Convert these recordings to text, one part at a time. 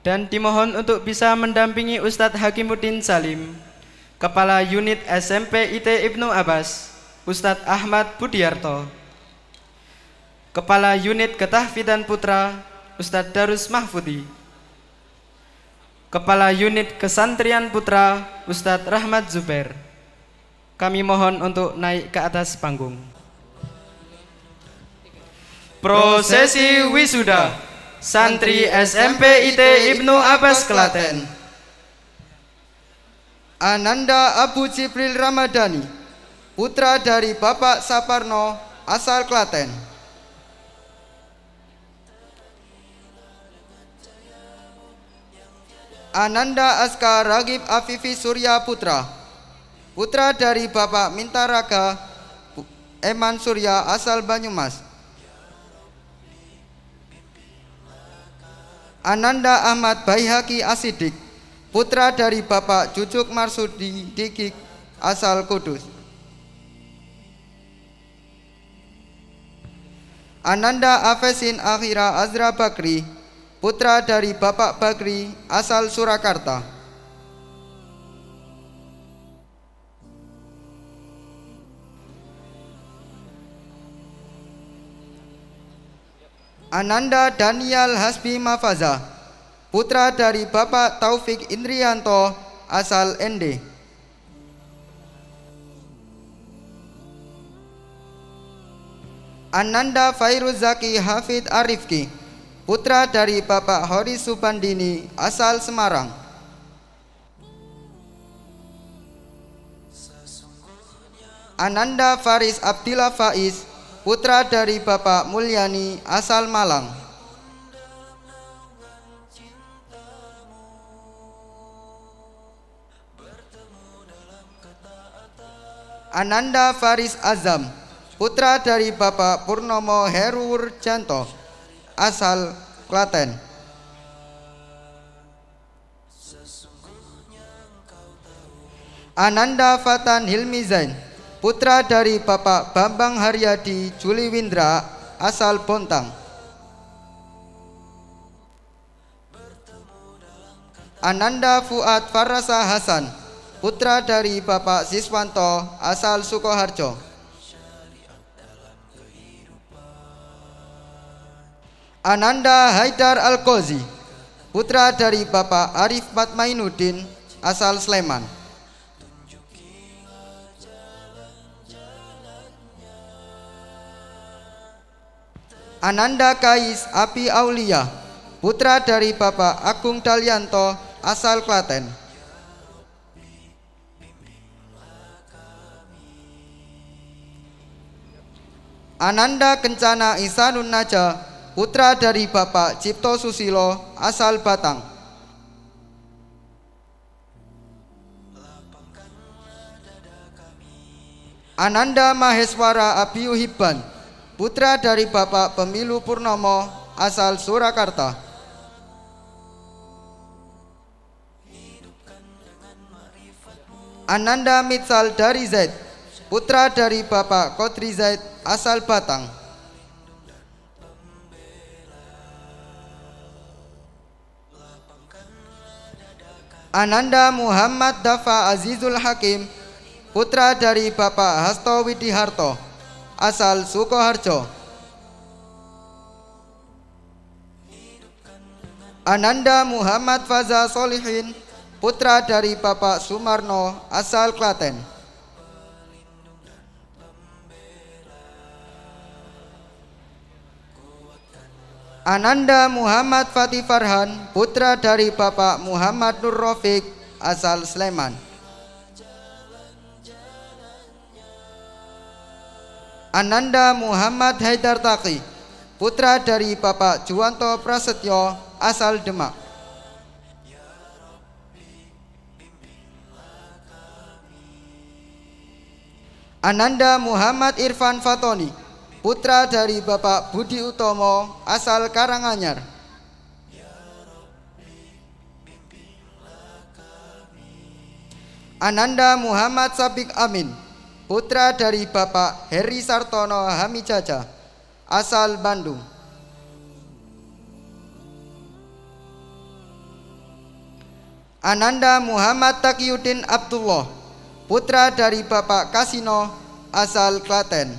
dan dimohon untuk bisa mendampingi Ustadz Hakimuddin Salim, Kepala Unit SMP IT Ibnu Abbas, Ustadz Ahmad Budiarto, Kepala Unit Ketahfidan Putra, Ustadz Darus Mahfudi, Kepala Unit Kesantrian Putra, Ustadz Rahmat Zubair. Kami mohon untuk naik ke atas panggung. Prosesi wisuda santri SMP IT Ibnu Abbas Klaten. Ananda Abu Jibril Ramadhani, putra dari Bapak Saparno, asal Klaten. Ananda Askar Ragib Afifi Surya Putra, putra dari Bapak Mintaraga Eman Surya asal Banyumas. Ananda Ahmad Baihaki Asidik putra dari Bapak Cucuk Marsudi Dikik asal Kudus Ananda Afesin Akhira Azra Bakri putra dari Bapak Bakri asal Surakarta Ananda Daniel Hasbi Mafaza, putra dari Bapak Taufik Indrianto asal ND. Ananda Fairuzaki Hafid Arifki, putra dari Bapak Hori Subandini asal Semarang. Ananda Faris Abdillah Faiz, putra dari Bapak Mulyani asal Malang. Ananda Faris Azam, putra dari Bapak Purnomo Janto, asal Klaten. Ananda Fatan Hilmi Zain putra dari Bapak Bambang Haryadi Juli Windra asal Bontang. Ananda Fuad Farasa Hasan, putra dari Bapak Siswanto asal Sukoharjo. Ananda Haidar Al-Qozi, putra dari Bapak Arif Matmainuddin asal Sleman. Ananda Kais Api Aulia, putra dari Bapak Agung Dalyanto asal Klaten. Ananda Kencana Isanun Naja, putra dari Bapak Cipto Susilo asal Batang. Ananda Maheswara Abiyuhiban putra dari Bapak Pemilu Purnomo asal Surakarta. Ananda Mitsal dari Z, putra dari Bapak Kotri Z asal Batang. Ananda Muhammad Dafa Azizul Hakim, putra dari Bapak Hasto Widiharto asal Sukoharjo. Ananda Muhammad Faza Solihin, putra dari Bapak Sumarno asal Klaten. Ananda Muhammad Fatih Farhan, putra dari Bapak Muhammad Nur Rafiq asal Sleman. Ananda Muhammad Haidar Taki, putra dari Bapak Juwanto Prasetyo asal Demak. Ananda Muhammad Irfan Fatoni, putra dari Bapak Budi Utomo asal Karanganyar. Ananda Muhammad Sabik Amin, putra dari Bapak Heri Sartono Hamijaja, asal Bandung. Ananda Muhammad Takyudin Abdullah, putra dari Bapak Kasino, asal Klaten.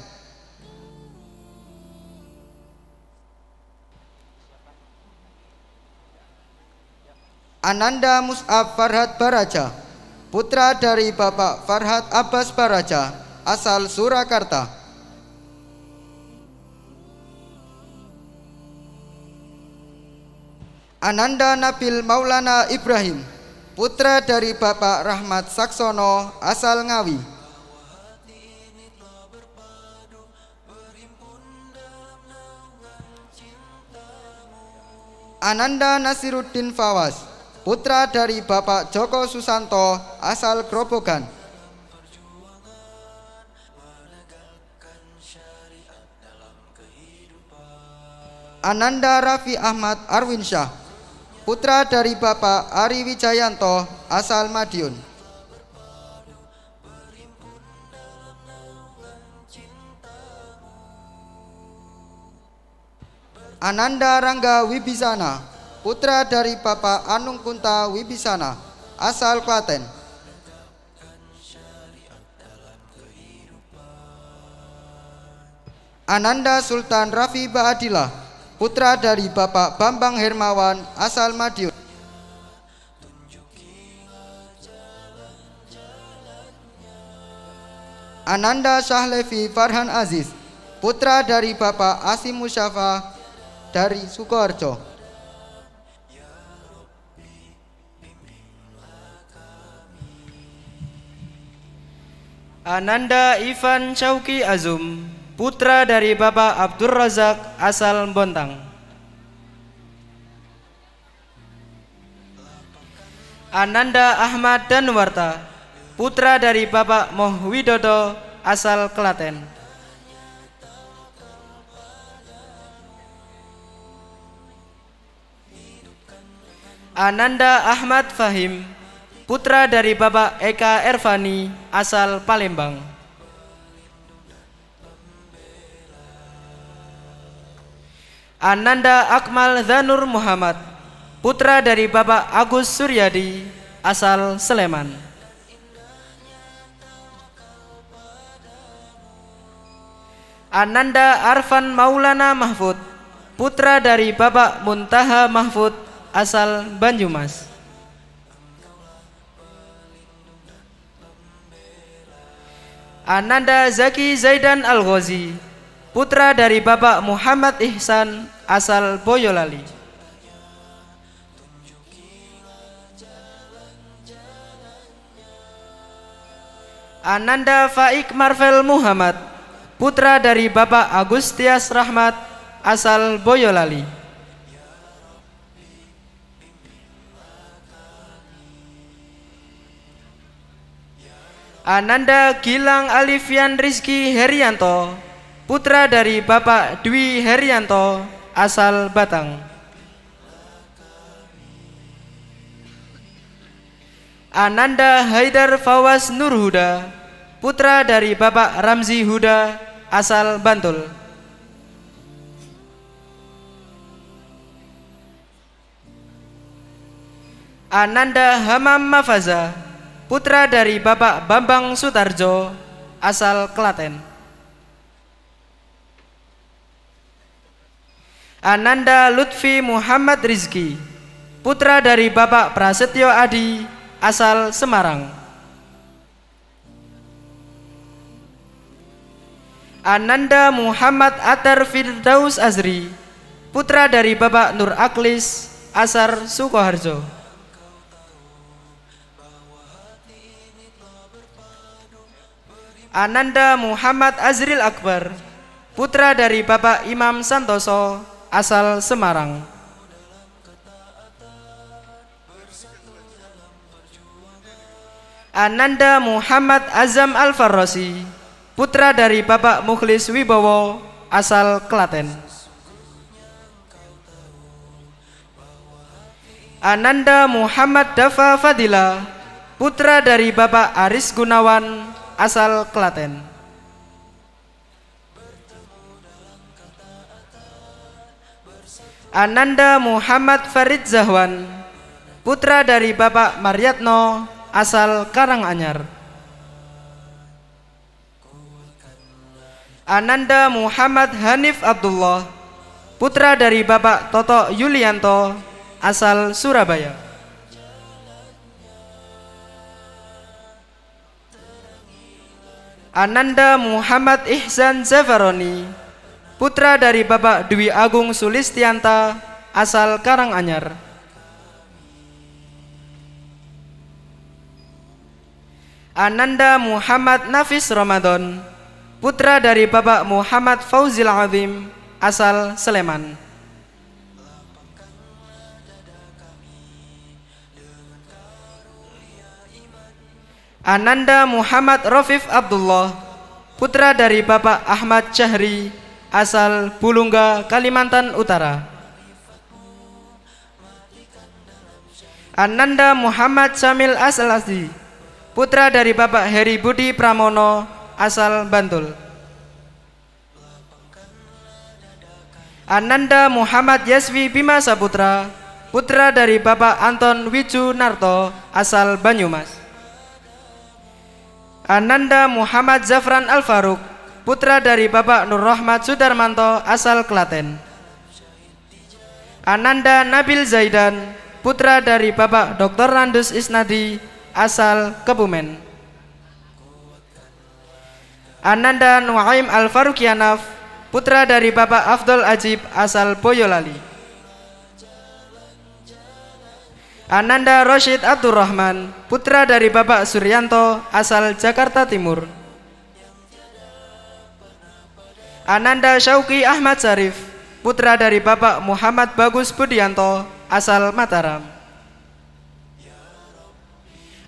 Ananda Mus'ab Farhad Baraja, putra dari Bapak Farhat Abbas Baraja asal Surakarta. Ananda Nabil Maulana Ibrahim, putra dari Bapak Rahmat Saksono asal Ngawi. Ananda Nasiruddin Fawaz, putra dari Bapak Joko Susanto asal Grobogan. Ananda Rafi Ahmad Arwinsyah, putra dari Bapak Ari Wijayanto asal Madiun. Ananda Rangga Wibisana, putra dari Bapak Anung Kunta Wibisana, asal Klaten. Ananda Sultan Rafi Baadilah, putra dari Bapak Bambang Hermawan, asal Madiun. Ananda Syahlevi Farhan Aziz, putra dari Bapak Asim Musyafa dari Sukoharjo. Ananda Ivan Chauki Azum, putra dari Bapak Abdur Razak asal Bontang. Ananda Ahmad dan Warta, putra dari Bapak Moh Widodo asal Klaten. Ananda Ahmad Fahim putra dari Bapak Eka Ervani asal Palembang. Ananda Akmal Zanur Muhammad, putra dari Bapak Agus Suryadi asal Sleman. Ananda Arfan Maulana Mahfud, putra dari Bapak Muntaha Mahfud asal Banyumas. Ananda Zaki Zaidan Al-Ghazi, putra dari Bapak Muhammad Ihsan asal Boyolali. Ananda Faik Marvel Muhammad, putra dari Bapak Agustias Rahmat asal Boyolali. Ananda Gilang Alifian Rizki Herianto, putra dari Bapak Dwi Herianto, asal Batang. Ananda Haidar Fawas Nurhuda, putra dari Bapak Ramzi Huda, asal Bantul. Ananda Hamam Mafaza, putra dari Bapak Bambang Sutarjo asal Klaten. Ananda Lutfi Muhammad Rizki, putra dari Bapak Prasetyo Adi asal Semarang. Ananda Muhammad Atar Firdaus Azri, putra dari Bapak Nur Aklis, Asar Sukoharjo. Ananda Muhammad Azril Akbar, putra dari Bapak Imam Santoso, asal Semarang. Ananda Muhammad Azam Al-Farrasi, putra dari Bapak Mukhlis Wibowo, asal Klaten. Ananda Muhammad Dafa Fadila, putra dari Bapak Aris Gunawan, asal Klaten. Ananda Muhammad Farid Zahwan, putra dari Bapak Mariatno, asal Karanganyar. Ananda Muhammad Hanif Abdullah, putra dari Bapak Toto Yulianto, asal Surabaya. Ananda Muhammad Ihsan Zafaroni, putra dari Bapak Dwi Agung Sulistianta, asal Karanganyar. Ananda Muhammad Nafis Ramadan, putra dari Bapak Muhammad Fauzil Azim, asal Sleman. Ananda Muhammad Rafif Abdullah, putra dari Bapak Ahmad Syahri, asal Bulungga, Kalimantan Utara. Ananda Muhammad Samil Aslasi, putra dari Bapak Heri Budi Pramono, asal Bantul. Ananda Muhammad Yaswi Bima Saputra, putra dari Bapak Anton Wicu Narto, asal Banyumas. Ananda Muhammad Zafran Al Faruk, putra dari Bapak Nur Rahmat Sudarmanto asal Klaten. Ananda Nabil Zaidan, putra dari Bapak Dr. Randus Isnadi asal Kebumen. Ananda Nuaim Al Farukianaf, putra dari Bapak Afdol Ajib asal Boyolali. Ananda Rashid Abdurrahman, putra dari Bapak Suryanto, asal Jakarta Timur. Ananda Syauki Ahmad Sarif, putra dari Bapak Muhammad Bagus Budianto, asal Mataram.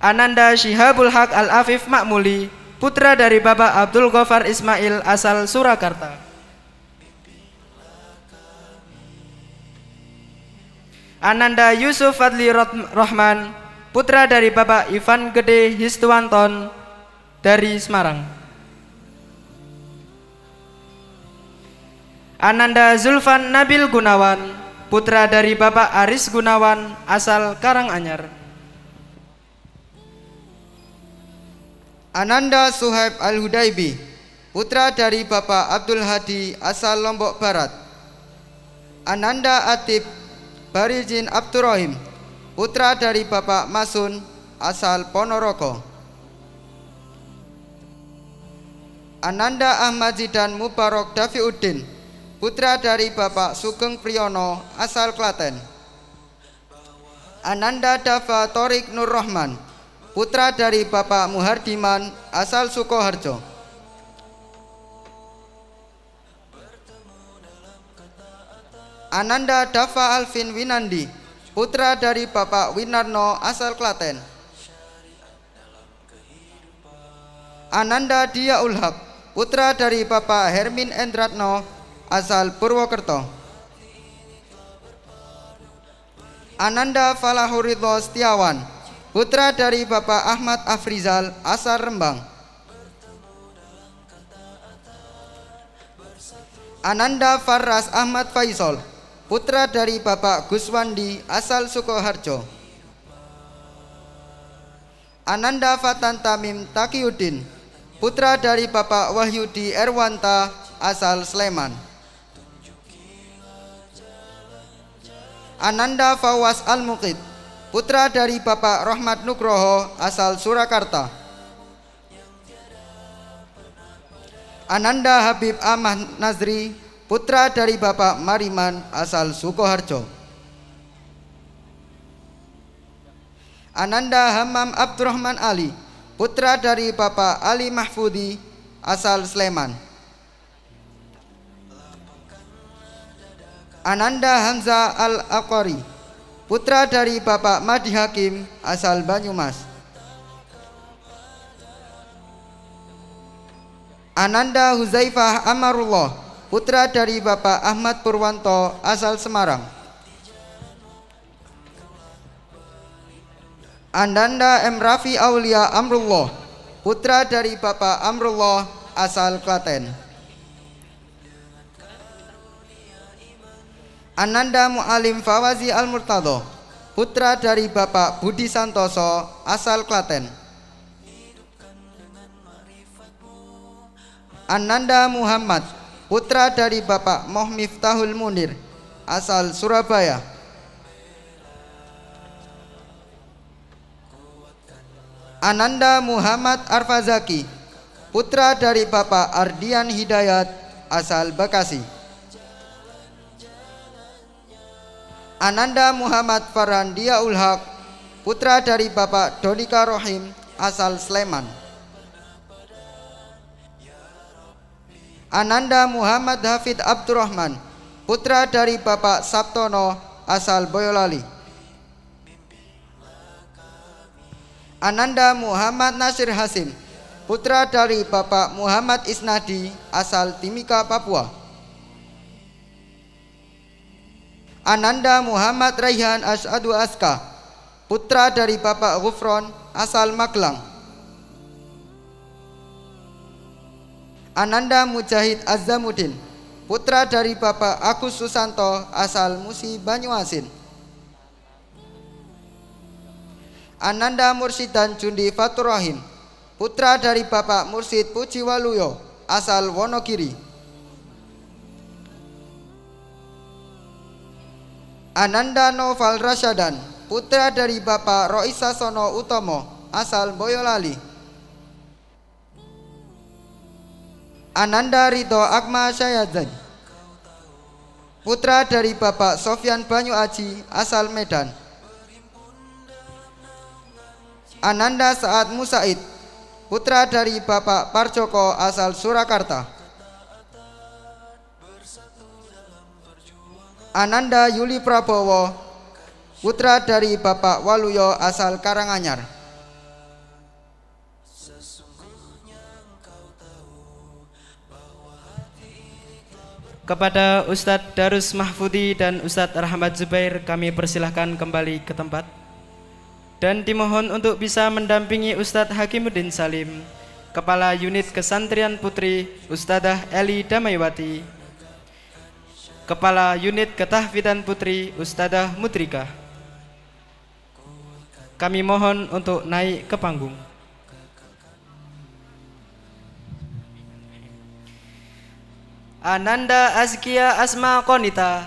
Ananda Syihabul Haq Al-Afif Makmuli, putra dari Bapak Abdul Ghafar Ismail asal Surakarta. Ananda Yusuf Fadli Rohman, putra dari Bapak Ivan Gede Histuanton dari Semarang. Ananda Zulfan Nabil Gunawan, putra dari Bapak Aris Gunawan asal Karanganyar. Ananda Suhaib Al-Hudaibi, putra dari Bapak Abdul Hadi asal Lombok Barat. Ananda Atib Barijin Abdurrahim putra dari Bapak Masun asal Ponorogo Ananda Ahmad Zidan Mubarok Udin, putra dari Bapak Sugeng Priyono asal Klaten Ananda Dava Torik Nur Rahman putra dari Bapak Muhardiman asal Sukoharjo Ananda Dava Alvin Winandi, putra dari Bapak Winarno asal Klaten. Ananda Dia Ulhab, putra dari Bapak Hermin Endratno asal Purwokerto. Ananda Falahuridho Setiawan, putra dari Bapak Ahmad Afrizal asal Rembang. Ananda Faras Ahmad Faisal putra dari Bapak Guswandi asal Sukoharjo. Ananda Fatan Tamim Takiuddin, putra dari Bapak Wahyudi Erwanta asal Sleman. Ananda Fawas Al-Muqid, putra dari Bapak Rahmat Nugroho asal Surakarta. Ananda Habib Ahmad Nazri, putra dari Bapak Mariman asal Sukoharjo. Ananda Hamam Abdurrahman Ali, putra dari Bapak Ali Mahfudi asal Sleman. Ananda Hamza Al-Aqari, putra dari Bapak Madi Hakim asal Banyumas. Ananda Huzaifah Amarullah putra dari Bapak Ahmad Purwanto asal Semarang. Andanda M. Rafi Aulia Amrullah, putra dari Bapak Amrullah asal Klaten. Ananda Mualim Fawazi Al Murtado, putra dari Bapak Budi Santoso asal Klaten. Ananda Muhammad putra dari Bapak Moh Miftahul Munir asal Surabaya. Ananda Muhammad Arfazaki, putra dari Bapak Ardian Hidayat asal Bekasi. Ananda Muhammad Farandia Ulhak putra dari Bapak Donika Rohim asal Sleman. Ananda Muhammad Hafid Abdurrahman, putra dari Bapak Sabtono asal Boyolali. Ananda Muhammad Nasir Hasim, putra dari Bapak Muhammad Isnadi asal Timika, Papua. Ananda Muhammad Raihan As'adu Aska, putra dari Bapak Gufron asal Magelang. Ananda Mujahid Azamuddin, putra dari Bapak Agus Susanto asal Musi Banyuasin. Ananda Mursid dan Jundi Faturrahim, putra dari Bapak Mursid Puji Waluyo asal Wonogiri. Ananda Noval Rasyadan, putra dari Bapak Roisa Sono Utomo asal Boyolali. Ananda Rito Akma Syayadzani Putra dari Bapak Sofyan Banyu Aji asal Medan Ananda Saat Musaid Putra dari Bapak Parjoko asal Surakarta Ananda Yuli Prabowo Putra dari Bapak Waluyo asal Karanganyar Kepada Ustadz Darus Mahfudi dan Ustadz Rahmat Zubair kami persilahkan kembali ke tempat. Dan dimohon untuk bisa mendampingi Ustadz Hakimuddin Salim, Kepala Unit Kesantrian Putri Ustadzah Eli Damaywati, Kepala Unit Ketahfidan Putri Ustadzah Mutrika. Kami mohon untuk naik ke panggung. Ananda Azkia Asma Konita,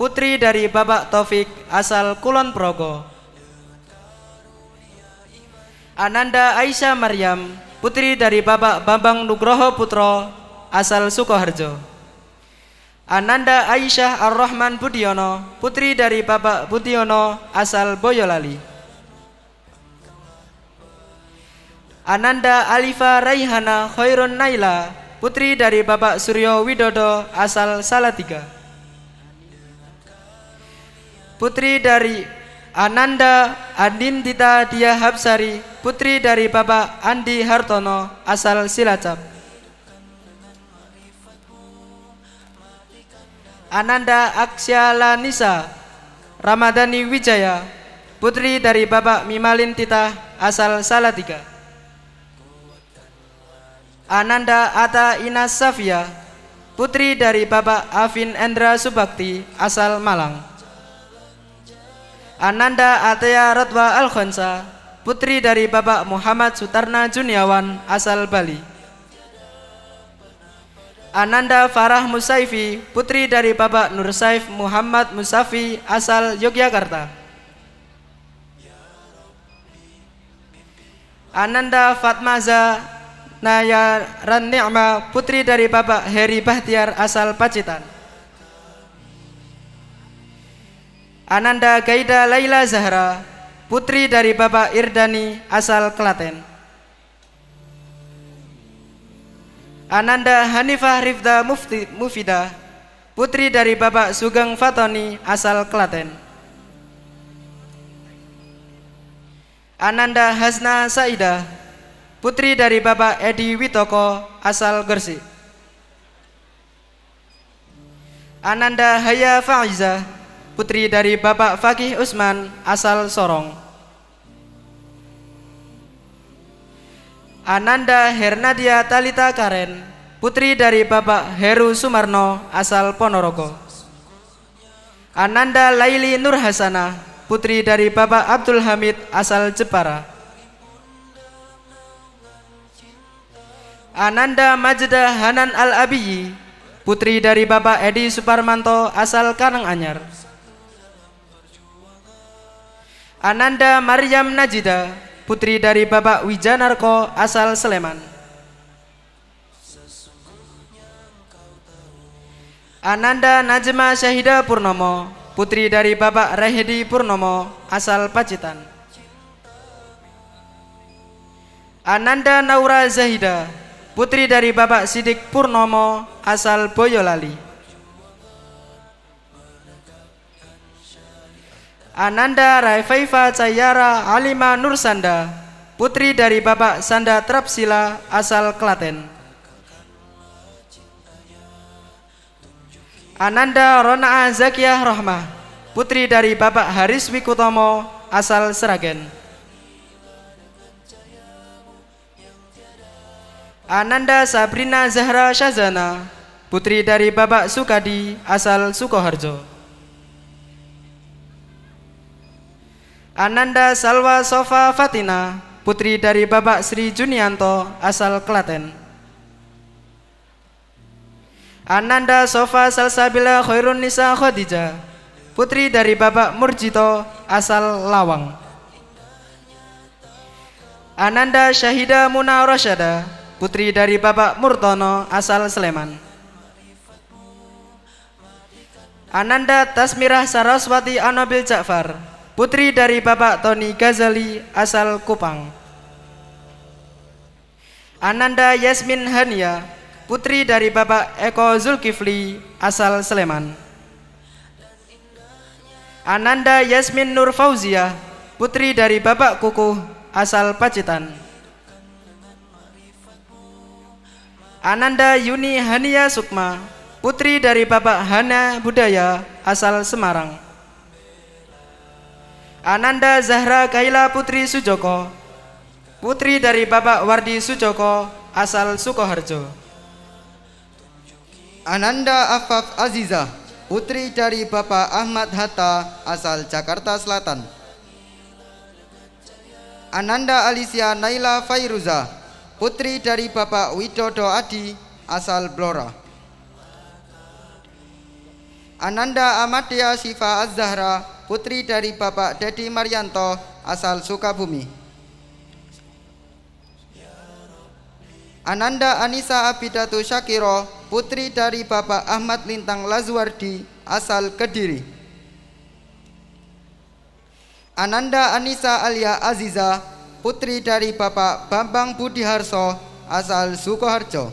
putri dari Babak Taufik asal Kulon Progo. Ananda Aisyah Maryam, putri dari Bapak Bambang Nugroho Putro asal Sukoharjo. Ananda Aisyah Ar-Rahman Budiono, putri dari Bapak Budiono asal Boyolali. Ananda Alifa Raihana Khairun Naila, putri dari Bapak Suryo Widodo asal Salatiga. Putri dari Ananda Tita Dia Habsari, putri dari Bapak Andi Hartono asal Silacap. Ananda Aksyala Ramadhani Wijaya, putri dari Bapak Mimalin Tita asal Salatiga. Ananda Ata Inas Safia, putri dari Bapak Afin Endra Subakti asal Malang. Ananda Atya Ratwa al -Khonsa, putri dari Bapak Muhammad Sutarna Juniawan asal Bali. Ananda Farah Musaifi, putri dari Bapak Nur Saif Muhammad Musafi asal Yogyakarta. Ananda Fatmaza Naya Rani'ma putri dari Bapak Heri Bahtiar asal Pacitan Ananda Gaida Laila Zahra putri dari Bapak Irdani asal Klaten Ananda Hanifah Rifda Mufti, Mufida putri dari Bapak Sugeng Fatoni asal Klaten Ananda Hasna Saidah putri dari Bapak Edi Witoko asal Gersik. Ananda Haya Faiza, putri dari Bapak Fakih Usman asal Sorong. Ananda Hernadia Talita Karen, putri dari Bapak Heru Sumarno asal Ponorogo. Ananda Laili Nurhasana, putri dari Bapak Abdul Hamid asal Jepara. Ananda Majda Hanan Al-Abiyi, putri dari Bapak Edi Suparmanto asal Karanganyar. Ananda Maryam Najida, putri dari Bapak Wijanarko asal Sleman. Ananda Najma Syahida Purnomo, putri dari Bapak Rehedi Purnomo asal Pacitan. Ananda Naura Zahida, putri dari Bapak Sidik Purnomo asal Boyolali. Ananda Raifaifa Cayara Alima Nursanda, putri dari Bapak Sanda Trapsila asal Klaten. Ananda Rona Zakiah Rohmah, putri dari Bapak Haris Wikutomo asal Seragen. Ananda Sabrina Zahra Shazana, putri dari Bapak Sukadi asal Sukoharjo. Ananda Salwa Sofa Fatina, putri dari Bapak Sri Junianto asal Klaten. Ananda Sofa Salsabila Khairun Nisa Khadijah, putri dari Bapak Murjito asal Lawang. Ananda Syahida Muna putri dari Bapak Murtono asal Sleman. Ananda Tasmirah Saraswati Anabil Ja'far, putri dari Bapak Tony Ghazali asal Kupang. Ananda Yasmin Hania, putri dari Bapak Eko Zulkifli asal Sleman. Ananda Yasmin Nur Fauzia, putri dari Bapak Kukuh asal Pacitan. Ananda Yuni Hania Sukma, putri dari Bapak Hana Budaya asal Semarang. Ananda Zahra Kaila Putri Sujoko, putri dari Bapak Wardi Sujoko asal Sukoharjo. Ananda Afaf Aziza, putri dari Bapak Ahmad Hatta asal Jakarta Selatan. Ananda Alicia Naila Fairuza, putri dari Bapak Widodo Adi asal Blora. Ananda Amadia Siva Azhara, putri dari Bapak Dedi Marianto asal Sukabumi. Ananda Anissa Abidatu Syakiro, putri dari Bapak Ahmad Lintang Lazuardi asal Kediri. Ananda Anissa Alia Aziza, putri dari Bapak Bambang Budi Harso asal Sukoharjo.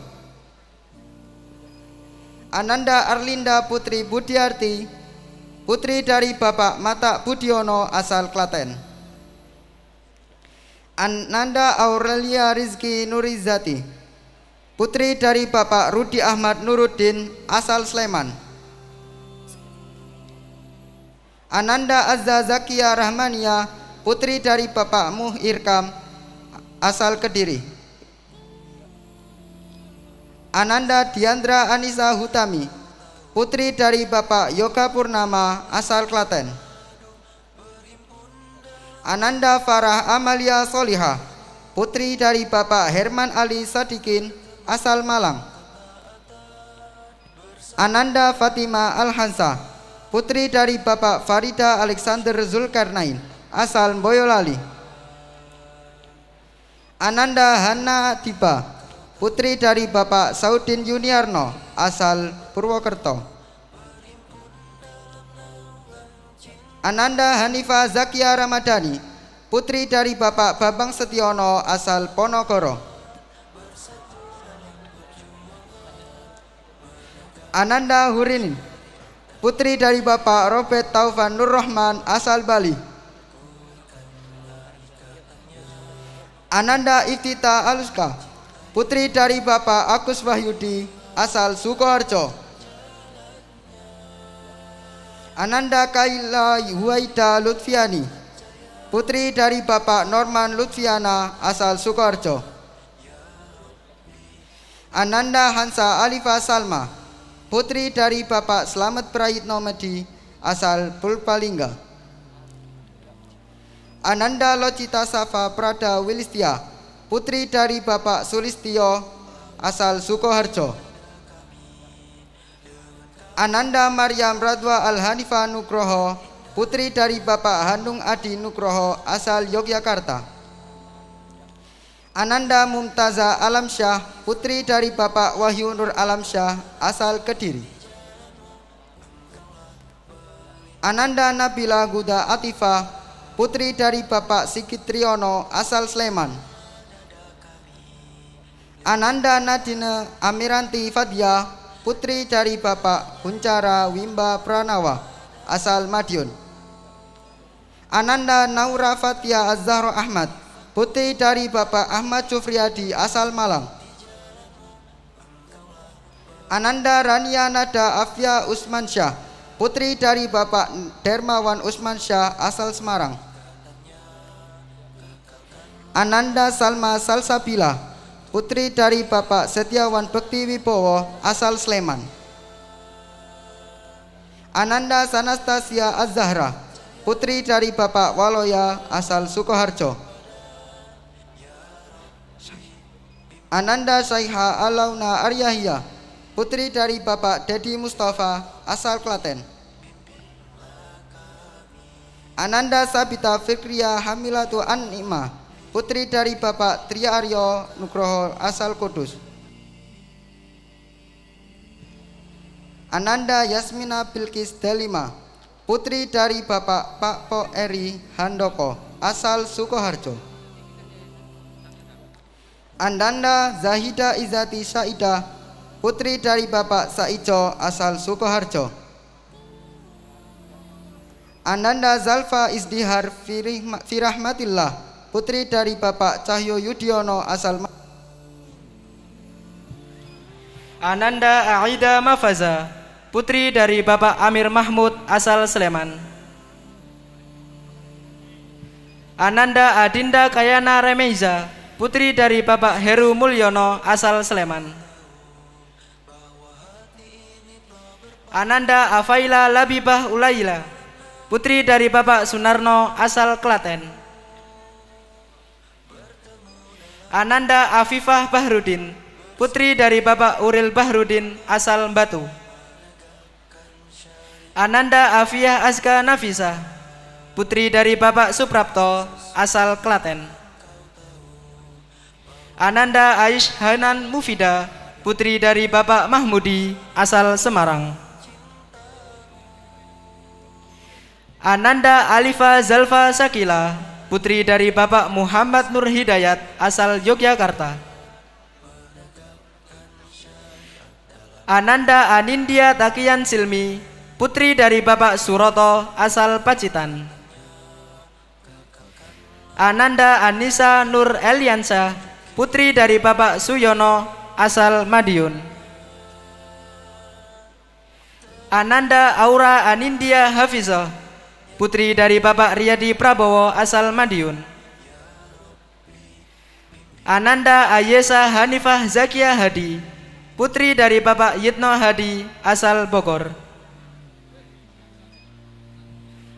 Ananda Arlinda Putri Budiarti, putri dari Bapak Mata Budiono asal Klaten. Ananda Aurelia Rizki Nurizati, putri dari Bapak Rudi Ahmad Nuruddin asal Sleman. Ananda Azza Zakia Rahmania putri dari bapakmu Irkam asal Kediri. Ananda Diandra Anissa Hutami, putri dari bapak Yoga Purnama asal Klaten. Ananda Farah Amalia Soliha, putri dari bapak Herman Ali Sadikin asal Malang. Ananda Fatima Alhansa, putri dari bapak Farida Alexander Zulkarnain asal Boyolali. Ananda Hana Tiba, putri dari Bapak Saudin Yuniarno, asal Purwokerto. Ananda Hanifa Zakia Ramadhani, putri dari Bapak Babang Setiono, asal Ponokoro. Ananda Hurin, putri dari Bapak Robert Taufan Nurrahman asal Bali. Ananda Iftita Aluska Putri dari Bapak Agus Wahyudi asal Sukoharjo Ananda Kaila Huaida Lutfiani Putri dari Bapak Norman Lutfiana asal Sukoharjo Ananda Hansa Alifa Salma Putri dari Bapak Slamet Prayitno Medi asal Purbalingga Ananda Locita Safa Prada Wilistia, putri dari Bapak Sulistio asal Sukoharjo. Ananda Maryam Radwa Al Hanifa Nugroho, putri dari Bapak Hanung Adi Nugroho asal Yogyakarta. Ananda Mumtaza Alamsyah, putri dari Bapak Wahyu Nur Alamsyah, asal Kediri. Ananda Nabila Guda Atifah, putri dari Bapak Sigit Triyono asal Sleman. Ananda Nadine Amiranti Fadia, putri dari Bapak Huncara Wimba Pranawa asal Madiun. Ananda Naura Fatia Azhar Ahmad, putri dari Bapak Ahmad Jufriadi asal Malang. Ananda Rania Nada Afia Usman Syah, putri dari Bapak Dermawan Usman Syah asal Semarang. Ananda Salma Salsabila, putri dari Bapak Setiawan Bekti Wibowo asal Sleman. Ananda Sanastasia Azahra, putri dari Bapak Waloya asal Sukoharjo. Ananda Syaiha Alauna Aryahiyah, putri dari Bapak Dedi Mustafa asal Klaten. Ananda Sabita Fikria Hamilatu Anima, putri dari Bapak Tri Aryo Nugroho asal Kudus. Ananda Yasmina Bilkis Delima, putri dari Bapak Pak Po Eri Handoko, asal Sukoharjo. Ananda Zahida Izati Saidah putri dari Bapak Saico asal Sukoharjo. Ananda Zalfa Isdihar Firahmatillah, putri dari Bapak Cahyo Yudiono asal Ananda Aida Mafaza, putri dari Bapak Amir Mahmud asal Sleman. Ananda Adinda Kayana Remeza, putri dari Bapak Heru Mulyono asal Sleman. Ananda Afaila Labibah Ulaila, putri dari Bapak Sunarno asal Klaten. Ananda Afifah Bahrudin, putri dari Bapak Uril Bahrudin asal Batu. Ananda Afiah Azka Nafisa, putri dari Bapak Suprapto asal Klaten. Ananda Aish Hanan Mufida, putri dari Bapak Mahmudi asal Semarang. Ananda Alifa Zalfa Sakila, putri dari Bapak Muhammad Nur Hidayat asal Yogyakarta. Ananda Anindya Takian Silmi, putri dari Bapak Suroto asal Pacitan. Ananda Anissa Nur Eliansa, putri dari Bapak Suyono asal Madiun. Ananda Aura Anindya Hafizah, putri dari Bapak Riyadi Prabowo asal Madiun. Ananda Ayesa Hanifah Zakia Hadi, putri dari Bapak Yitno Hadi asal Bogor.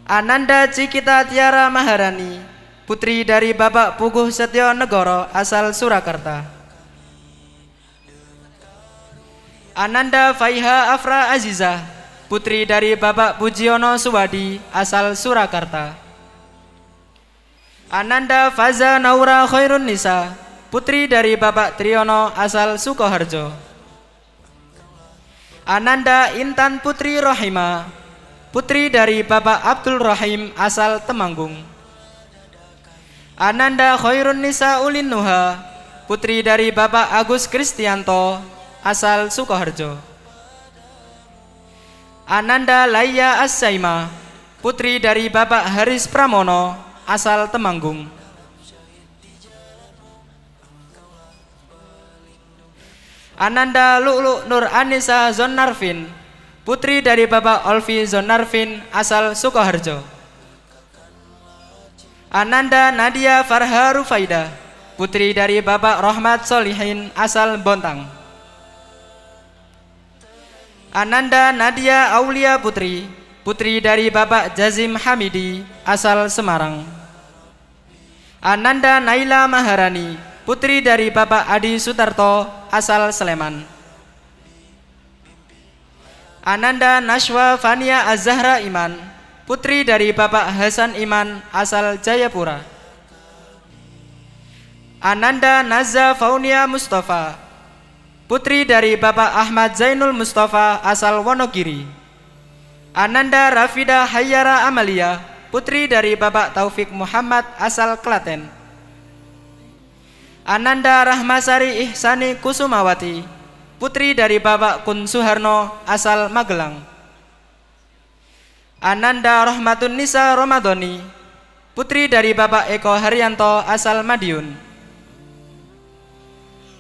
Ananda Cikita Tiara Maharani, putri dari Bapak Puguh Setio Negoro asal Surakarta. Ananda Faiha Afra Azizah, putri dari Bapak Pujiono Suwadi asal Surakarta. Ananda Faza Naura Khairun Nisa, putri dari Bapak Triono asal Sukoharjo. Ananda Intan Putri Rohima, putri dari Bapak Abdul Rahim asal Temanggung. Ananda Khairun Nisa Ulin Nuha, putri dari Bapak Agus Kristianto asal Sukoharjo. Ananda Laya Asaima, putri dari Bapak Haris Pramono, asal Temanggung. Ananda Lu'lu Nur Anissa Zonarvin, putri dari Bapak Olvi Zonarvin, asal Sukoharjo. Ananda Nadia Farha Rufaida, putri dari Bapak Rohmat Solihin, asal Bontang. Ananda Nadia Aulia Putri, putri dari Bapak Jazim Hamidi, asal Semarang. Ananda Naila Maharani, putri dari Bapak Adi Sutarto, asal Sleman. Ananda Nashwa Fania Azahra Iman, putri dari Bapak Hasan Iman, asal Jayapura. Ananda Naza Faunia Mustafa, putri dari Bapak Ahmad Zainul Mustafa asal Wonogiri. Ananda Rafida Hayara Amalia, putri dari Bapak Taufik Muhammad asal Klaten. Ananda Rahmasari Ihsani Kusumawati, putri dari Bapak Kun Suharno asal Magelang. Ananda Rahmatun Nisa Romadoni, putri dari Bapak Eko Haryanto asal Madiun.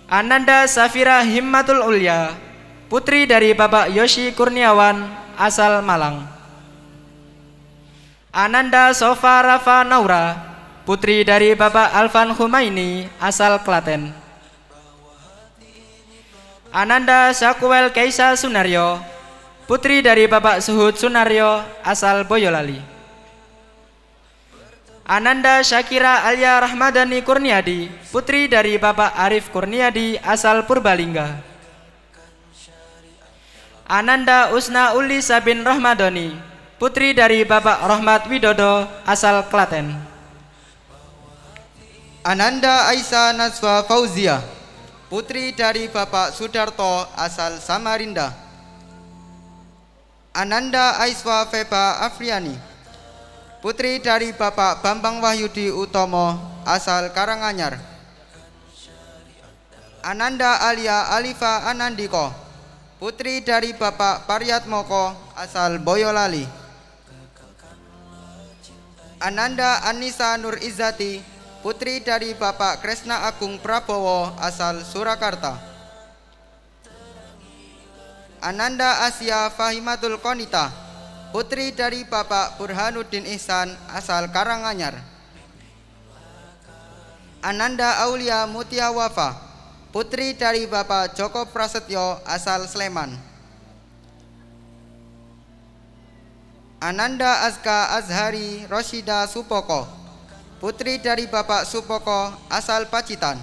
Ananda Safira Himmatul Ulya, putri dari Bapak Yoshi Kurniawan asal Malang. Ananda Sofa Rafa Naura, putri dari Bapak Alvan Humaini asal Klaten. Ananda Sakuel Kaisa Sunaryo, putri dari Bapak Suhud Sunaryo, asal Boyolali. Ananda Syakira Alia Rahmadani Kurniadi, putri dari Bapak Arif Kurniadi asal Purbalingga. Ananda Usna Uli Sabin Rahmadani, putri dari Bapak Rahmat Widodo asal Klaten. Ananda Aisyah Naswa Fauzia, putri dari Bapak Sudarto asal Samarinda. Ananda Aiswa Feba Afriani, putri dari Bapak Bambang Wahyudi Utomo asal Karanganyar. Ananda Alia Alifa Anandiko, putri dari Bapak Paryat Moko asal Boyolali. Ananda Anissa Nur Izati, putri dari Bapak Kresna Agung Prabowo asal Surakarta. Ananda Asia Fahimatul Konita, putri dari Bapak Burhanuddin Ihsan asal Karanganyar. Ananda Aulia Mutiawafa, putri dari Bapak Joko Prasetyo asal Sleman. Ananda Azka Azhari Rosida Supoko, putri dari Bapak Supoko asal Pacitan.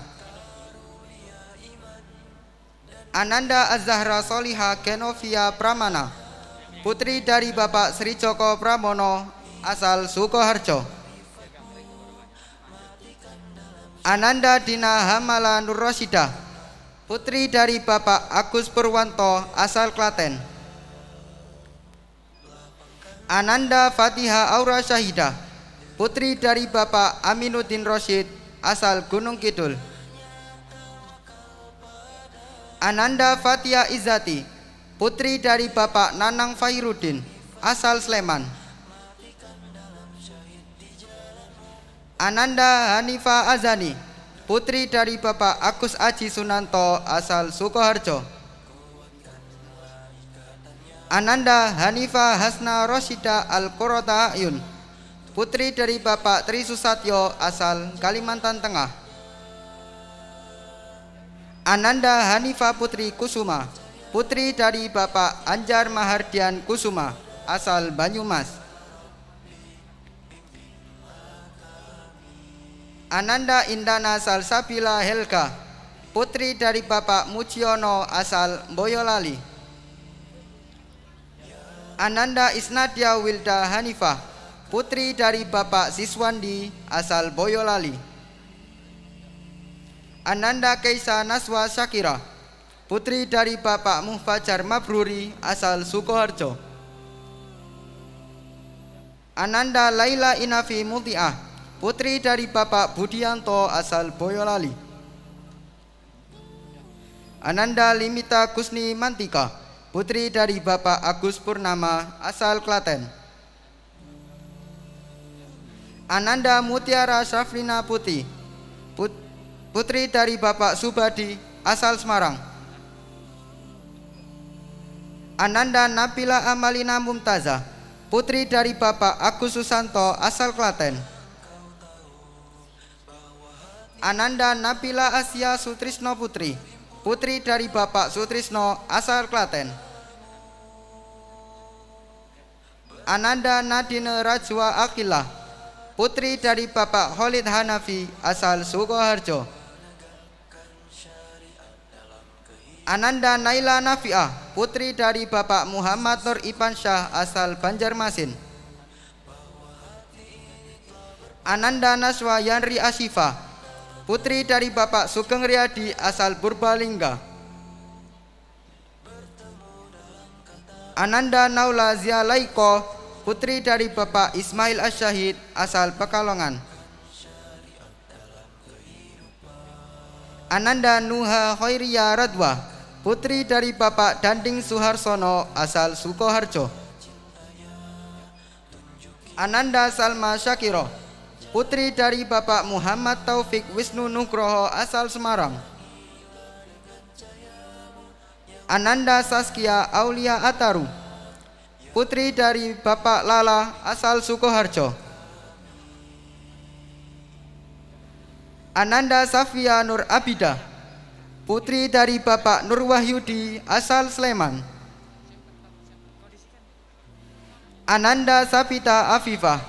Ananda Azahra Soliha Genovia Pramana putri dari Bapak Sri Joko Pramono asal Sukoharjo. Ananda Dina Hamala Nur Rosida, putri dari Bapak Agus Purwanto asal Klaten. Ananda Fatiha Aura Syahida, putri dari Bapak Aminuddin Rosid asal Gunung Kidul. Ananda Fatia Izati, putri dari Bapak Nanang Fairudin, asal Sleman. Ananda Hanifa Azani, putri dari Bapak Agus Aji Sunanto, asal Sukoharjo. Ananda Hanifa Hasna Rosida Al-Korota Ayun, putri dari Bapak Tri Susatyo, asal Kalimantan Tengah. Ananda Hanifa Putri Kusuma, putri dari Bapak Anjar Mahardian Kusuma asal Banyumas. Ananda Indana Salsabila Helga, putri dari Bapak Mujiono asal Boyolali. Ananda Isnadia Wilda Hanifah, putri dari Bapak Siswandi asal Boyolali. Ananda Keisa Naswa Syakirah, putri dari Bapak Fajar Mabruri asal Sukoharjo. Ananda Laila Inafi Multiah, putri dari bapak Budianto asal Boyolali. Ananda Limita Kusni Mantika, putri dari bapak Agus Purnama asal Klaten. Ananda Mutiara Safrina Putih, putri dari bapak Subadi asal Semarang. Ananda Nabila Amalina Mumtazah Putri dari Bapak Agus Susanto asal Klaten Ananda Nabila Asia Sutrisno Putri Putri dari Bapak Sutrisno asal Klaten Ananda Nadine Rajwa Akilah Putri dari Bapak Holid Hanafi asal Sukoharjo Ananda Naila Nafi'ah, putri dari Bapak Muhammad Nur Ipan Shah asal Banjarmasin. Ananda Naswa Yanri Asyifa, putri dari Bapak Sugeng Riyadi asal Purbalingga. Ananda Naula Zialaiko, putri dari Bapak Ismail Asyahid asal Pekalongan. Ananda Nuha Hoiria Radwah putri dari Bapak Danding Suharsono asal Sukoharjo. Ananda Salma Syakiro, putri dari Bapak Muhammad Taufik Wisnu Nugroho asal Semarang. Ananda Saskia Aulia Ataru, putri dari Bapak Lala asal Sukoharjo. Ananda Safia Nur Abidah, putri dari Bapak Nur Wahyudi asal Sleman. Ananda Sapita Afifah,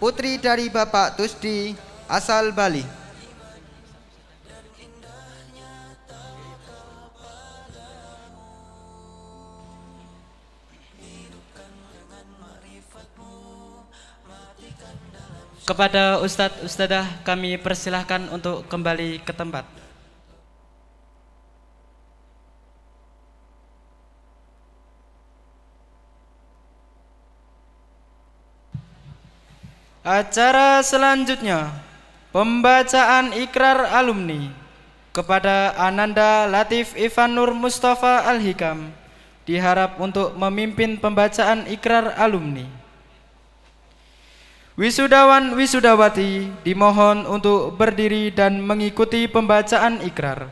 putri dari Bapak Tusdi asal Bali. Kepada Ustadz Ustadzah kami persilahkan untuk kembali ke tempat. Acara selanjutnya Pembacaan ikrar alumni kepada Ananda Latif Ivanur Mustafa Al-Hikam diharap untuk memimpin pembacaan ikrar alumni. Wisudawan wisudawati dimohon untuk berdiri dan mengikuti pembacaan ikrar.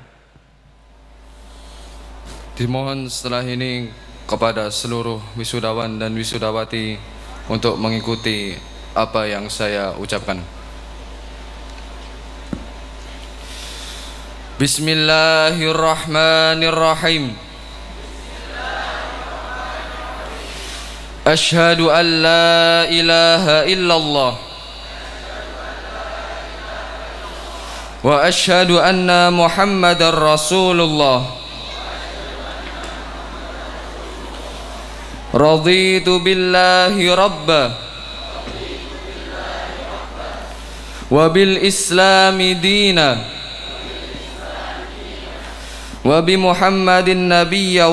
Dimohon setelah ini kepada seluruh wisudawan dan wisudawati untuk mengikuti apa yang saya ucapkan. Bismillahirrahmanirrahim. Ashhadu an la ilaha illallah. Wa ashhadu anna Muhammadar Rasulullah. رضيت بالله ربا wabil islami dina wabi muhammadin nabiyya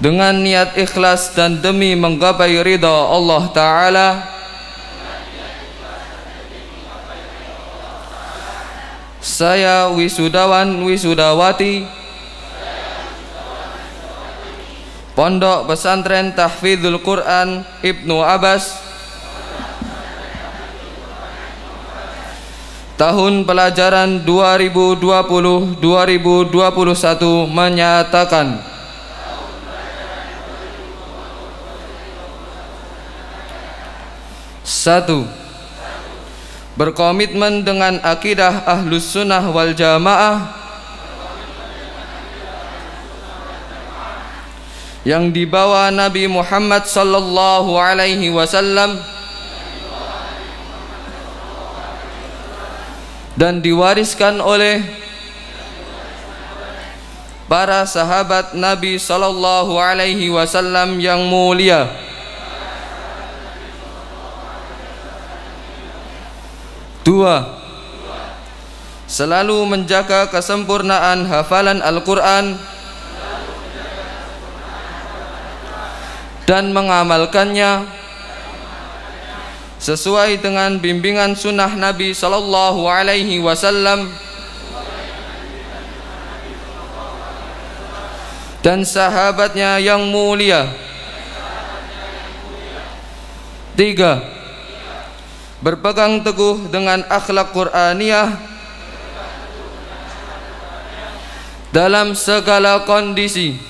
dengan niat ikhlas dan demi menggapai ridha Allah Ta'ala saya wisudawan wisudawati Pondok Pesantren Tahfidzul Quran Ibnu Abbas tahun pelajaran 2020-2021 menyatakan satu berkomitmen dengan akidah ahlus sunnah wal jamaah yang dibawa Nabi Muhammad sallallahu alaihi wasallam dan diwariskan oleh para sahabat Nabi sallallahu alaihi wasallam yang mulia dua selalu menjaga kesempurnaan hafalan Al-Qur'an dan mengamalkannya sesuai dengan bimbingan sunnah Nabi Shallallahu Alaihi Wasallam dan sahabatnya yang mulia tiga berpegang teguh dengan akhlak Qur'aniyah dalam segala kondisi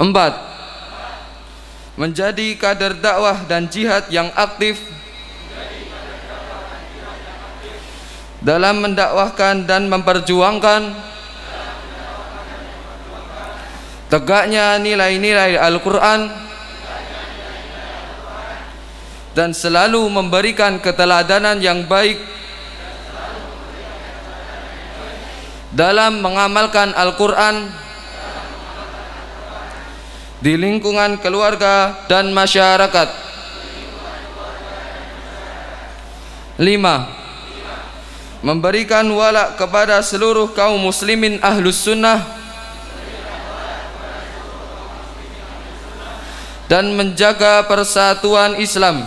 Empat Menjadi kader dakwah dan jihad yang aktif dalam mendakwahkan dan memperjuangkan tegaknya nilai-nilai Al-Quran dan selalu memberikan keteladanan yang baik dalam mengamalkan Al-Quran di lingkungan keluarga dan masyarakat. Lima, memberikan wala kepada seluruh kaum muslimin ahlus sunnah dan menjaga persatuan Islam.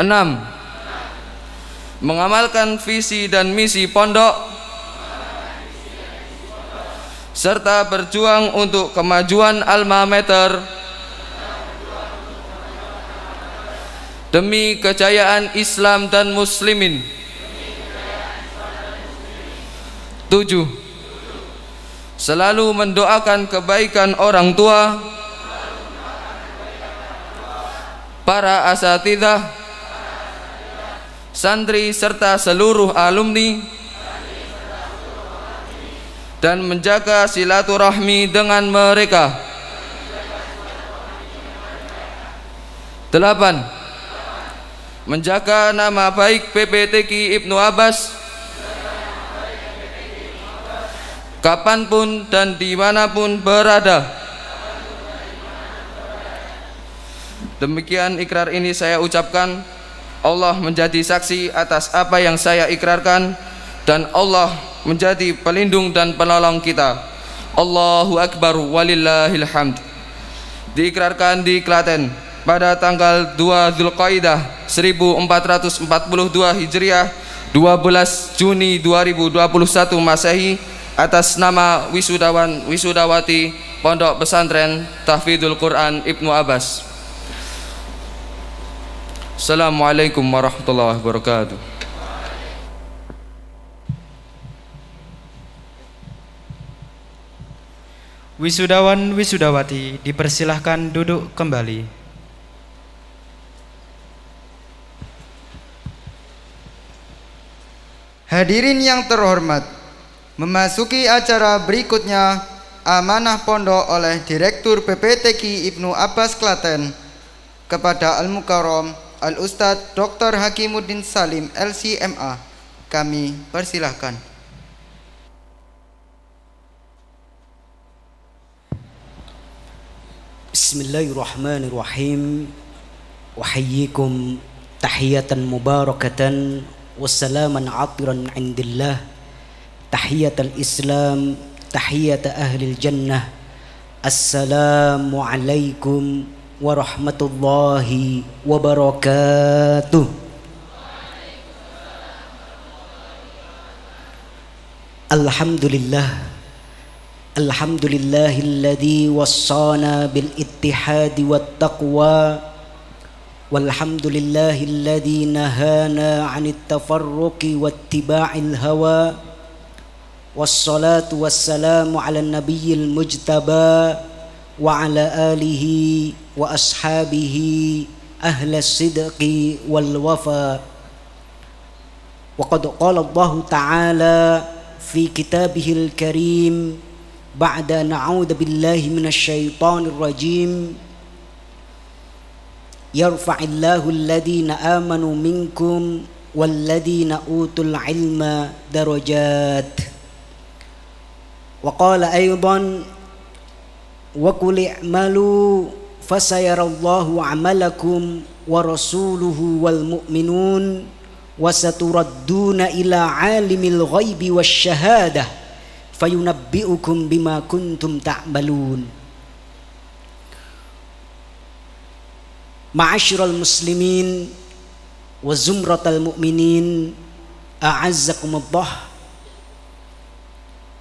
Enam, mengamalkan visi dan misi pondok serta berjuang untuk kemajuan alma mater demi kejayaan Islam dan muslimin Tujuh. selalu mendoakan kebaikan orang tua para asatidah santri serta seluruh alumni dan menjaga silaturahmi dengan mereka. Delapan, menjaga nama baik PPTQ Ibnu Abbas kapanpun dan dimanapun berada. Demikian ikrar ini saya ucapkan. Allah menjadi saksi atas apa yang saya ikrarkan dan Allah menjadi pelindung dan penolong kita Allahu Akbar walillahil hamd diikrarkan di Klaten pada tanggal 2 Zulqaidah 1442 Hijriah 12 Juni 2021 Masehi atas nama wisudawan wisudawati Pondok Pesantren Tahfidzul Quran Ibnu Abbas Assalamualaikum warahmatullahi wabarakatuh Wisudawan Wisudawati dipersilahkan duduk kembali. Hadirin yang terhormat, memasuki acara berikutnya amanah pondok oleh Direktur PPTK Ibnu Abbas Klaten kepada Al-Mukarram Al-Ustadz Dr. Hakimuddin Salim LCMA. Kami persilahkan. بسم الله الرحمن الرحيم أحييكم تحية مباركة وسلاما عطرا عند الله تحية الإسلام تحية أهل الجنة السلام عليكم ورحمة الله وبركاته الحمد لله الحمد لله الذي وصانا بالاتحاد والتقوى والحمد لله الذي نهانا عن التفرق واتباع الهوى والصلاة والسلام على النبي المجتبى وعلى آله وأصحابه أهل الصدق والوفا وقد قال الله تعالى في كتابه الكريم بعد أن بالله من الشيطان الرجيم يرفع الله الذين آمنوا منكم والذين أوتوا العلم درجات وقال أيضا وقل اعملوا فسيرى الله عملكم ورسوله والمؤمنون وستردون إلى عالم الغيب والشهادة fayunabbi'ukum bima kuntum ta'malun Ma'asyiral muslimin wa zumratal mu'minin a'azzakumullah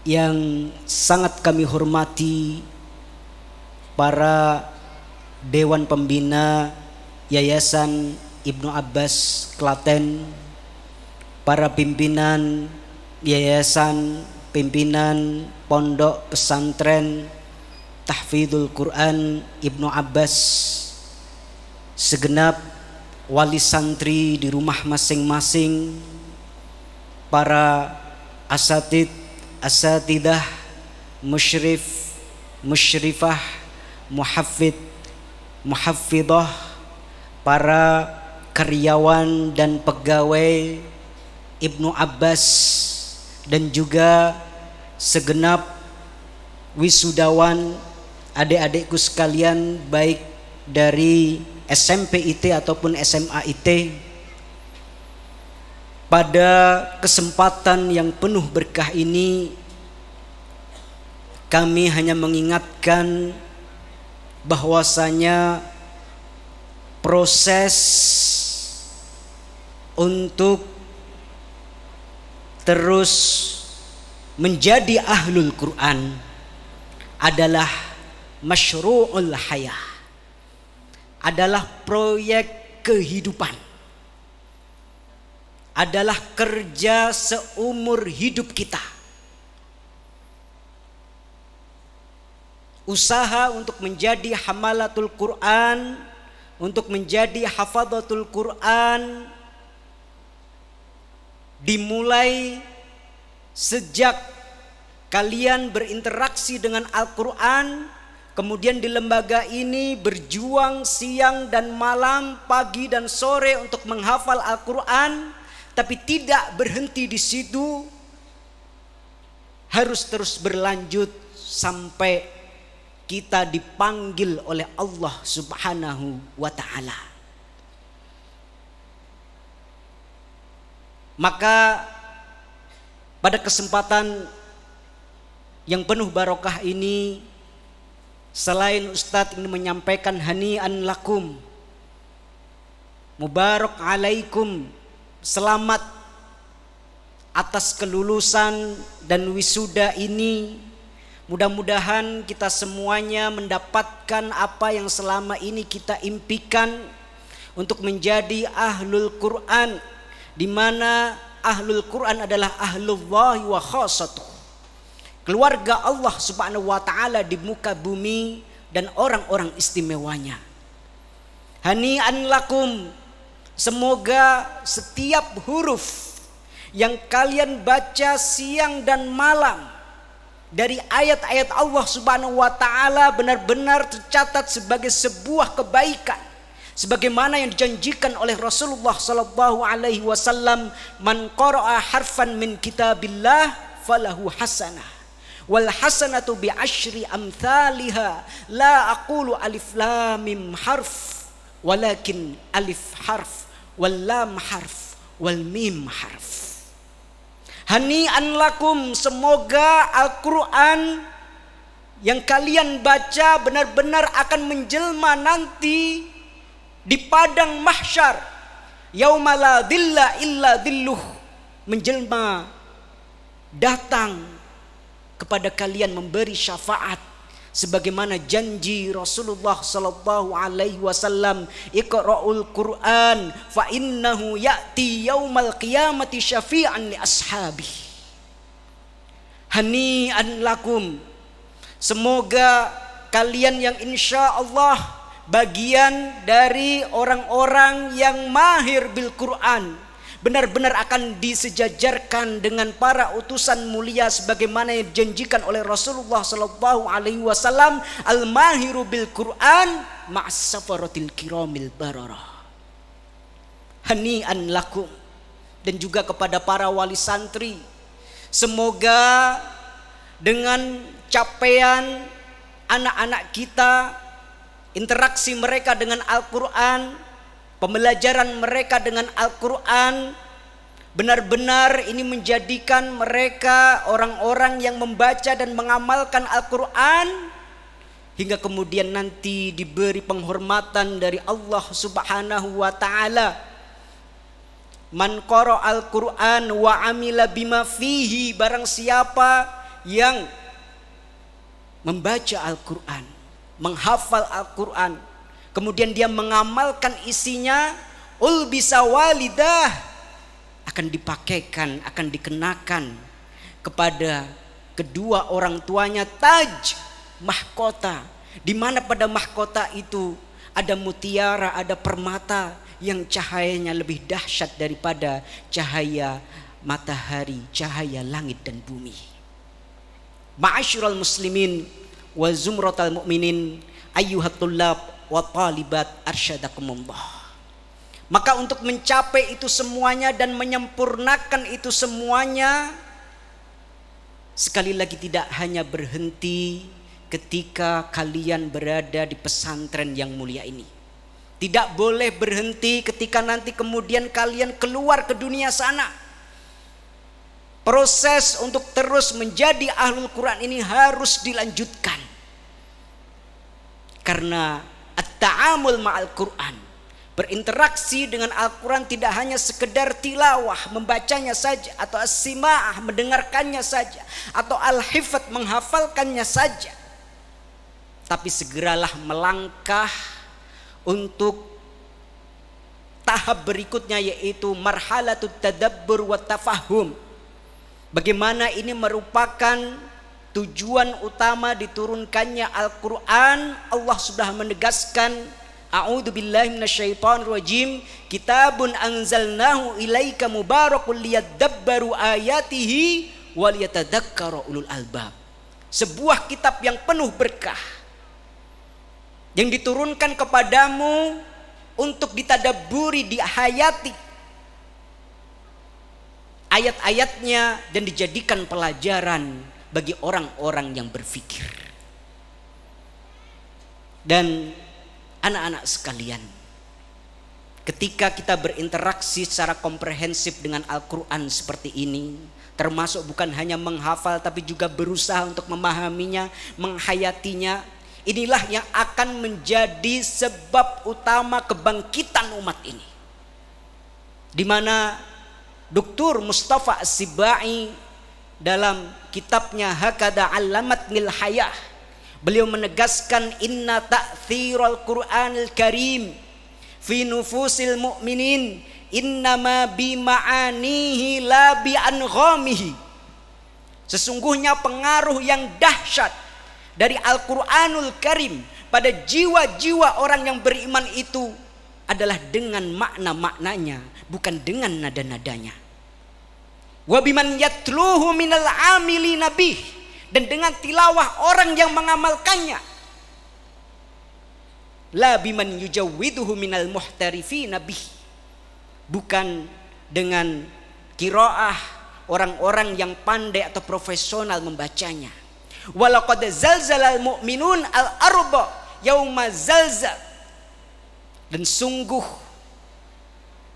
yang sangat kami hormati para dewan pembina Yayasan Ibnu Abbas Klaten, para pimpinan Yayasan pimpinan pondok pesantren Tahfidul Quran Ibnu Abbas segenap wali santri di rumah masing-masing para asatid asatidah musyrif musyrifah muhafid, muhafidah, para karyawan dan pegawai Ibnu Abbas dan juga segenap wisudawan adik-adikku sekalian baik dari SMP IT ataupun SMA IT pada kesempatan yang penuh berkah ini kami hanya mengingatkan bahwasanya proses untuk terus menjadi ahlul Quran adalah masyru'ul hayah adalah proyek kehidupan adalah kerja seumur hidup kita usaha untuk menjadi hamalatul Quran untuk menjadi hafadatul Quran dimulai sejak kalian berinteraksi dengan Al-Quran, kemudian di lembaga ini berjuang siang dan malam, pagi dan sore untuk menghafal Al-Quran, tapi tidak berhenti di situ, harus terus berlanjut sampai kita dipanggil oleh Allah Subhanahu wa Ta'ala. Maka pada kesempatan yang penuh barokah ini selain Ustadz ingin menyampaikan hani'an lakum mubarak alaikum selamat atas kelulusan dan wisuda ini mudah-mudahan kita semuanya mendapatkan apa yang selama ini kita impikan untuk menjadi ahlul Quran di mana ahlul Quran adalah ahlullahi wa khasatu. Keluarga Allah subhanahu wa ta'ala di muka bumi dan orang-orang istimewanya. Hani'an lakum. Semoga setiap huruf yang kalian baca siang dan malam dari ayat-ayat Allah Subhanahu wa taala benar-benar tercatat sebagai sebuah kebaikan sebagaimana yang dijanjikan oleh Rasulullah sallallahu alaihi wasallam man qara'a harfan min kitabillah falahu hasanah wal hasanatu bi asyri amthaliha la aqulu alif lam mim harf walakin alif harf wal lam harf wal mim harf hani an lakum semoga Al-Qur'an yang kalian baca benar-benar akan menjelma nanti di padang mahsyar yaumala dilla illa dilluh menjelma datang kepada kalian memberi syafaat sebagaimana janji Rasulullah sallallahu alaihi wasallam iqra'ul Qur'an fa innahu ya'ti yaumal qiyamati syafi'an li ashabi hani'an lakum semoga kalian yang insya Allah bagian dari orang-orang yang mahir bil Quran benar-benar akan disejajarkan dengan para utusan mulia sebagaimana yang dijanjikan oleh Rasulullah Shallallahu Alaihi Wasallam al mahiru bil Quran ma'asafaratil kiramil bararah hani'an lakum dan juga kepada para wali santri semoga dengan capaian anak-anak kita interaksi mereka dengan Al-Quran, pembelajaran mereka dengan Al-Quran, benar-benar ini menjadikan mereka orang-orang yang membaca dan mengamalkan Al-Quran, hingga kemudian nanti diberi penghormatan dari Allah Subhanahu wa Ta'ala. Man qara al-Qur'an wa amila bima fihi barang siapa yang membaca Al-Qur'an menghafal Al-Quran. Kemudian dia mengamalkan isinya. Ulbisa walidah. Akan dipakaikan, akan dikenakan kepada kedua orang tuanya taj mahkota. Di mana pada mahkota itu ada mutiara, ada permata yang cahayanya lebih dahsyat daripada cahaya matahari, cahaya langit dan bumi. Ma'asyiral muslimin wa zumratal mu'minin ayyuhatullab wa talibat arsyadakumullah. Maka untuk mencapai itu semuanya dan menyempurnakan itu semuanya sekali lagi tidak hanya berhenti ketika kalian berada di pesantren yang mulia ini. Tidak boleh berhenti ketika nanti kemudian kalian keluar ke dunia sana. Proses untuk terus menjadi ahlul Quran ini harus dilanjutkan. Karena at-ta'amul ma'al Qur'an. Berinteraksi dengan Al-Quran tidak hanya sekedar tilawah, membacanya saja, atau as-sima'ah, mendengarkannya saja, atau al-hifat, menghafalkannya saja. Tapi segeralah melangkah untuk tahap berikutnya yaitu marhalatut tadabbur wa tafahum. Bagaimana ini merupakan tujuan utama diturunkannya Al-Quran Allah sudah menegaskan a'udhu billahi minasyaitan rajim kitabun anzalnahu ilaika mubarakul liyadabbaru ayatihi wa ulul albab sebuah kitab yang penuh berkah yang diturunkan kepadamu untuk ditadaburi dihayati ayat-ayatnya dan dijadikan pelajaran bagi orang-orang yang berpikir. Dan anak-anak sekalian, ketika kita berinteraksi secara komprehensif dengan Al-Quran seperti ini, termasuk bukan hanya menghafal tapi juga berusaha untuk memahaminya, menghayatinya, inilah yang akan menjadi sebab utama kebangkitan umat ini. Di mana Dr. Mustafa Sibai dalam kitabnya Hakada Alamat Nil Hayah beliau menegaskan inna ta'thirul Qur'anil Karim fi nufusil mu'minin innama bima'anihi la bi sesungguhnya pengaruh yang dahsyat dari Al-Qur'anul Karim pada jiwa-jiwa orang yang beriman itu adalah dengan makna-maknanya bukan dengan nada-nadanya wabiman yatluhu minal amili nabi dan dengan tilawah orang yang mengamalkannya la biman yujawwiduhu minal muhtarifi nabi bukan dengan kiroah orang-orang yang pandai atau profesional membacanya walaqad zalzalal mu'minun al arba yauma zalzal dan sungguh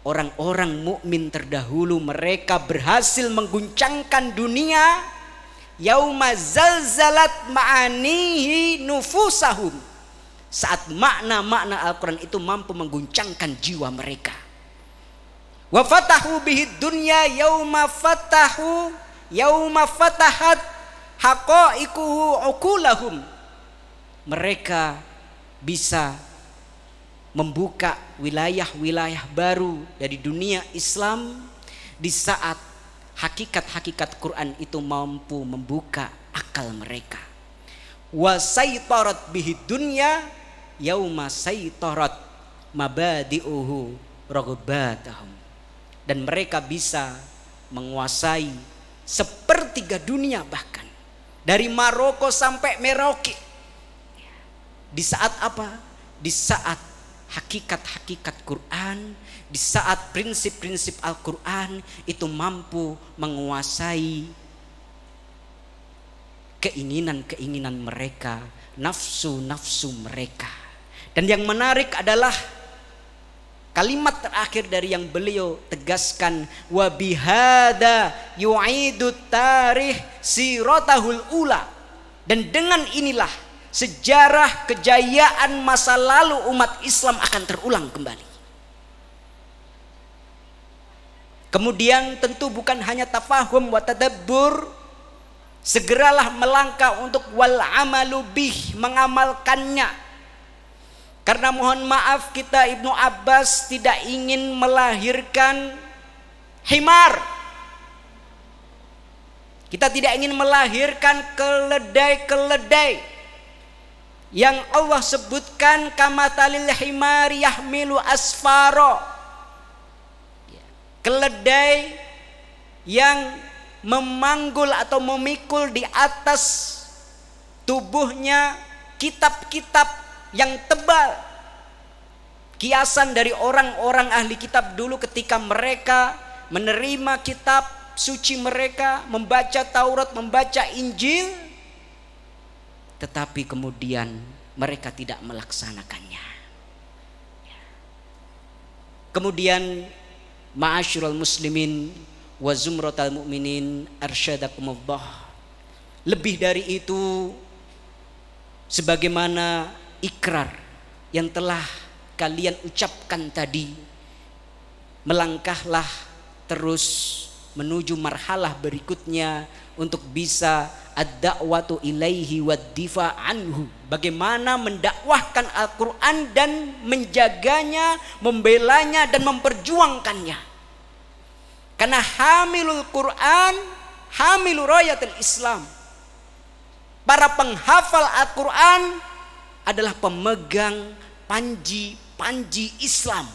orang-orang mukmin terdahulu mereka berhasil mengguncangkan dunia yauma zalzalat ma'anihi nufusahum saat makna-makna Al-Quran itu mampu mengguncangkan jiwa mereka wa fatahu bihi dunya yauma fatahu yauma fatahat haqaiquhu ukulahum mereka bisa membuka wilayah-wilayah baru dari dunia Islam di saat hakikat-hakikat Quran itu mampu membuka akal mereka. Wasaitarat bihi dunya yauma saitarat mabadi'uhu raghbatahum. Dan mereka bisa menguasai sepertiga dunia bahkan. Dari Maroko sampai Merauke. Di saat apa? Di saat hakikat-hakikat Quran di saat prinsip-prinsip Al-Quran itu mampu menguasai keinginan-keinginan mereka, nafsu-nafsu mereka. Dan yang menarik adalah kalimat terakhir dari yang beliau tegaskan wa bihada yu'idu tarikh siratahul ula. Dan dengan inilah sejarah kejayaan masa lalu umat Islam akan terulang kembali. Kemudian tentu bukan hanya tafahum wa tadabbur segeralah melangkah untuk wal amalu bih mengamalkannya karena mohon maaf kita Ibnu Abbas tidak ingin melahirkan himar kita tidak ingin melahirkan keledai-keledai yang Allah sebutkan kamatalil himari yahmilu asfaro ya. keledai yang memanggul atau memikul di atas tubuhnya kitab-kitab yang tebal kiasan dari orang-orang ahli kitab dulu ketika mereka menerima kitab suci mereka membaca Taurat membaca Injil tetapi kemudian mereka tidak melaksanakannya. Ya. Kemudian ma'asyiral muslimin wa zumratal mu'minin arsyadakumullah. Lebih dari itu sebagaimana ikrar yang telah kalian ucapkan tadi melangkahlah terus menuju marhalah berikutnya untuk bisa ad-da'watu ilaihi wad-difa anhu. Bagaimana mendakwahkan Al-Qur'an dan menjaganya, membelanya dan memperjuangkannya. Karena hamilul Qur'an, hamilul rayatul Islam. Para penghafal Al-Qur'an adalah pemegang panji-panji Islam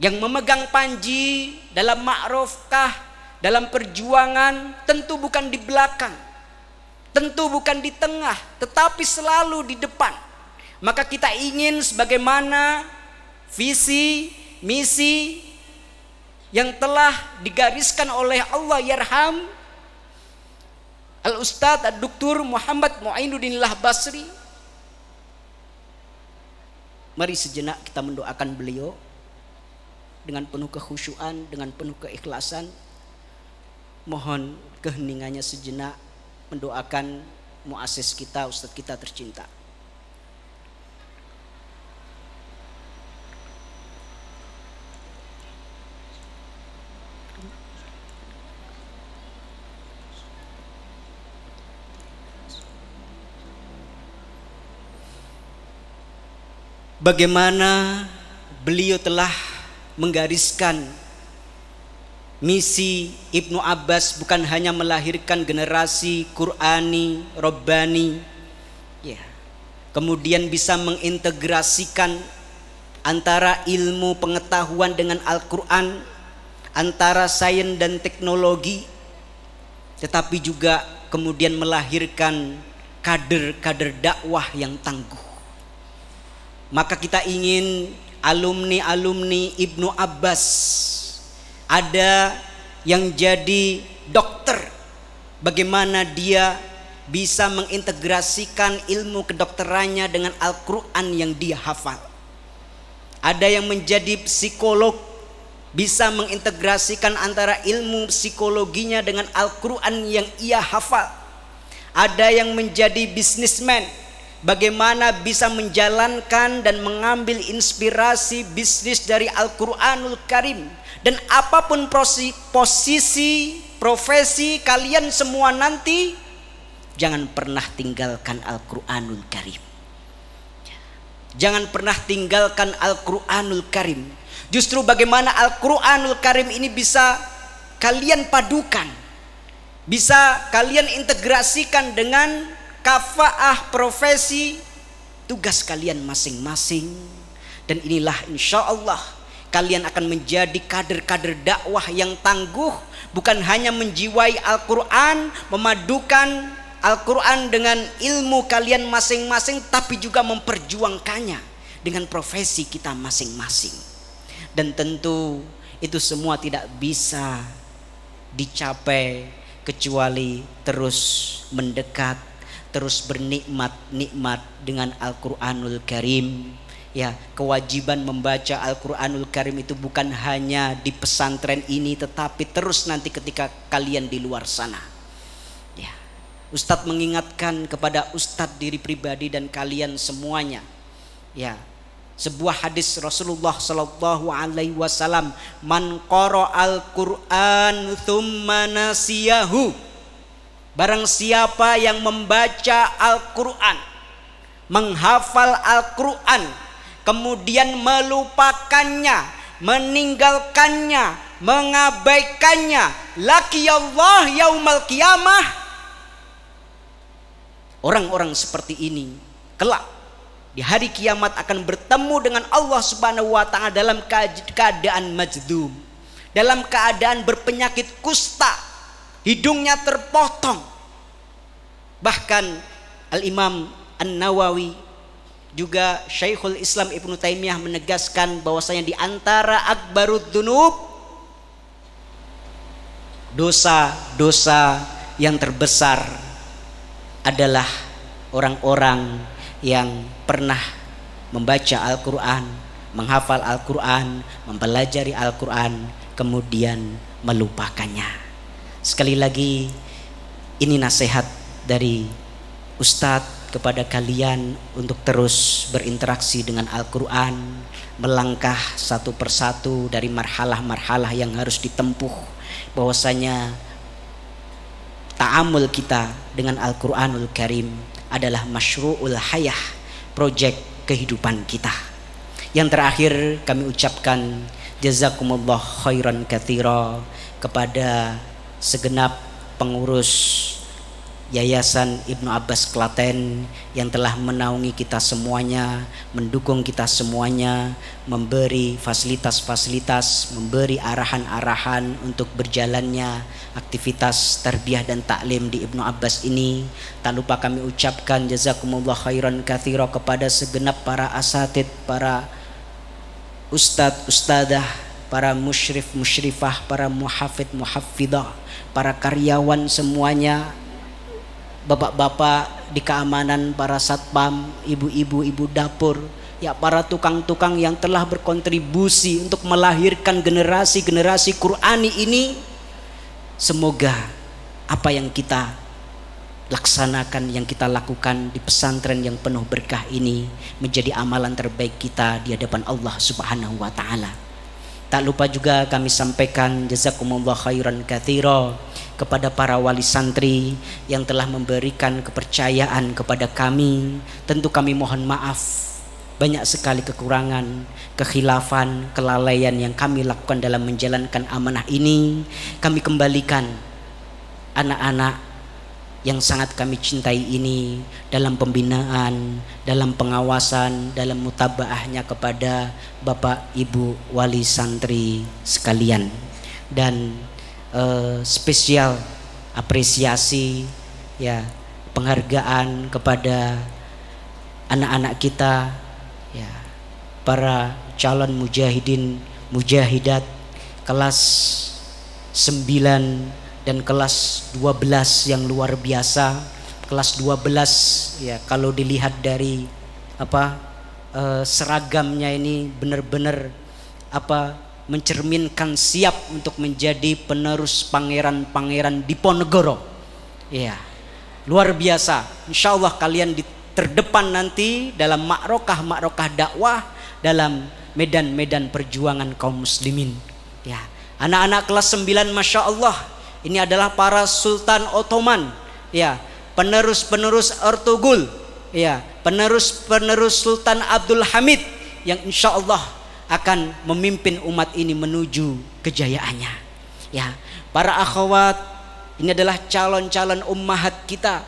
yang memegang panji dalam ma'rufkah, dalam perjuangan tentu bukan di belakang. Tentu bukan di tengah, tetapi selalu di depan. Maka kita ingin sebagaimana visi, misi yang telah digariskan oleh Allah Yarham Al Ustadz Al Dr. Muhammad Muainuddin Lah Basri Mari sejenak kita mendoakan beliau dengan penuh kehusuan, dengan penuh keikhlasan. Mohon keheningannya sejenak mendoakan muasis kita, ustadz kita tercinta. Bagaimana beliau telah menggariskan misi Ibnu Abbas bukan hanya melahirkan generasi Qurani, Robbani, ya. kemudian bisa mengintegrasikan antara ilmu pengetahuan dengan Al-Quran, antara sains dan teknologi, tetapi juga kemudian melahirkan kader-kader dakwah yang tangguh. Maka kita ingin alumni-alumni Ibnu Abbas ada yang jadi dokter bagaimana dia bisa mengintegrasikan ilmu kedokterannya dengan Al-Quran yang dia hafal ada yang menjadi psikolog bisa mengintegrasikan antara ilmu psikologinya dengan Al-Quran yang ia hafal ada yang menjadi bisnismen bagaimana bisa menjalankan dan mengambil inspirasi bisnis dari Al-Qur'anul Karim dan apapun posisi, posisi profesi kalian semua nanti jangan pernah tinggalkan Al-Qur'anul Karim. Jangan pernah tinggalkan Al-Qur'anul Karim. Justru bagaimana Al-Qur'anul Karim ini bisa kalian padukan. Bisa kalian integrasikan dengan kafaah profesi tugas kalian masing-masing dan inilah insya Allah kalian akan menjadi kader-kader dakwah yang tangguh bukan hanya menjiwai Al-Quran memadukan Al-Quran dengan ilmu kalian masing-masing tapi juga memperjuangkannya dengan profesi kita masing-masing dan tentu itu semua tidak bisa dicapai kecuali terus mendekat terus bernikmat-nikmat dengan Al-Qur'anul Karim. Ya, kewajiban membaca Al-Qur'anul Karim itu bukan hanya di pesantren ini tetapi terus nanti ketika kalian di luar sana. Ya. Ustadz mengingatkan kepada ustadz diri pribadi dan kalian semuanya. Ya, sebuah hadis Rasulullah Shallallahu Alaihi Wasallam man al Quran thumma nasiyahu Barang siapa yang membaca Al-Quran Menghafal Al-Quran Kemudian melupakannya Meninggalkannya Mengabaikannya Laki Allah yaumal kiamah Orang-orang seperti ini Kelak di hari kiamat akan bertemu dengan Allah Subhanahu wa taala dalam keadaan majdum, dalam keadaan berpenyakit kusta, hidungnya terpotong. Bahkan Al-Imam An-Nawawi juga syaikhul Islam Ibnu Taimiyah menegaskan bahwasanya di antara akbarud dunub dosa-dosa yang terbesar adalah orang-orang yang pernah membaca Al-Qur'an, menghafal Al-Qur'an, mempelajari Al-Qur'an kemudian melupakannya. Sekali lagi ini nasihat dari Ustadz kepada kalian untuk terus berinteraksi dengan Al-Quran melangkah satu persatu dari marhalah-marhalah yang harus ditempuh bahwasanya ta'amul kita dengan Al-Quranul Karim adalah masyru'ul hayah proyek kehidupan kita yang terakhir kami ucapkan jazakumullah khairan kathira kepada segenap pengurus Yayasan Ibnu Abbas Klaten yang telah menaungi kita semuanya, mendukung kita semuanya, memberi fasilitas-fasilitas, memberi arahan-arahan untuk berjalannya aktivitas terbiah dan taklim di Ibnu Abbas ini. Tak lupa kami ucapkan jazakumullah khairan kathiro kepada segenap para asatid, para ustadz, ustadzah para musyrif musyrifah, para muhafid muhafidah, para karyawan semuanya, bapak-bapak di keamanan, para satpam, ibu-ibu, ibu dapur, ya para tukang-tukang yang telah berkontribusi untuk melahirkan generasi-generasi Qurani ini semoga apa yang kita laksanakan yang kita lakukan di pesantren yang penuh berkah ini menjadi amalan terbaik kita di hadapan Allah Subhanahu wa taala. Tak lupa juga kami sampaikan jazakumullah khairan kathiro kepada para wali santri yang telah memberikan kepercayaan kepada kami. Tentu kami mohon maaf banyak sekali kekurangan, kekhilafan, kelalaian yang kami lakukan dalam menjalankan amanah ini. Kami kembalikan anak-anak yang sangat kami cintai ini dalam pembinaan, dalam pengawasan, dalam mutabaahnya kepada Bapak Ibu wali santri sekalian dan eh, spesial apresiasi ya penghargaan kepada anak-anak kita ya para calon mujahidin mujahidat kelas 9 dan kelas 12 yang luar biasa kelas 12 ya kalau dilihat dari apa eh, seragamnya ini benar-benar apa mencerminkan siap untuk menjadi penerus pangeran-pangeran Diponegoro ya luar biasa insya Allah kalian di terdepan nanti dalam makrokah-makrokah dakwah dalam medan-medan perjuangan kaum muslimin ya anak-anak kelas 9 Masya Allah ini adalah para sultan Ottoman, ya, penerus-penerus Ertugul, ya, penerus-penerus Sultan Abdul Hamid yang insya Allah akan memimpin umat ini menuju kejayaannya. Ya, para akhwat, ini adalah calon-calon ummahat kita,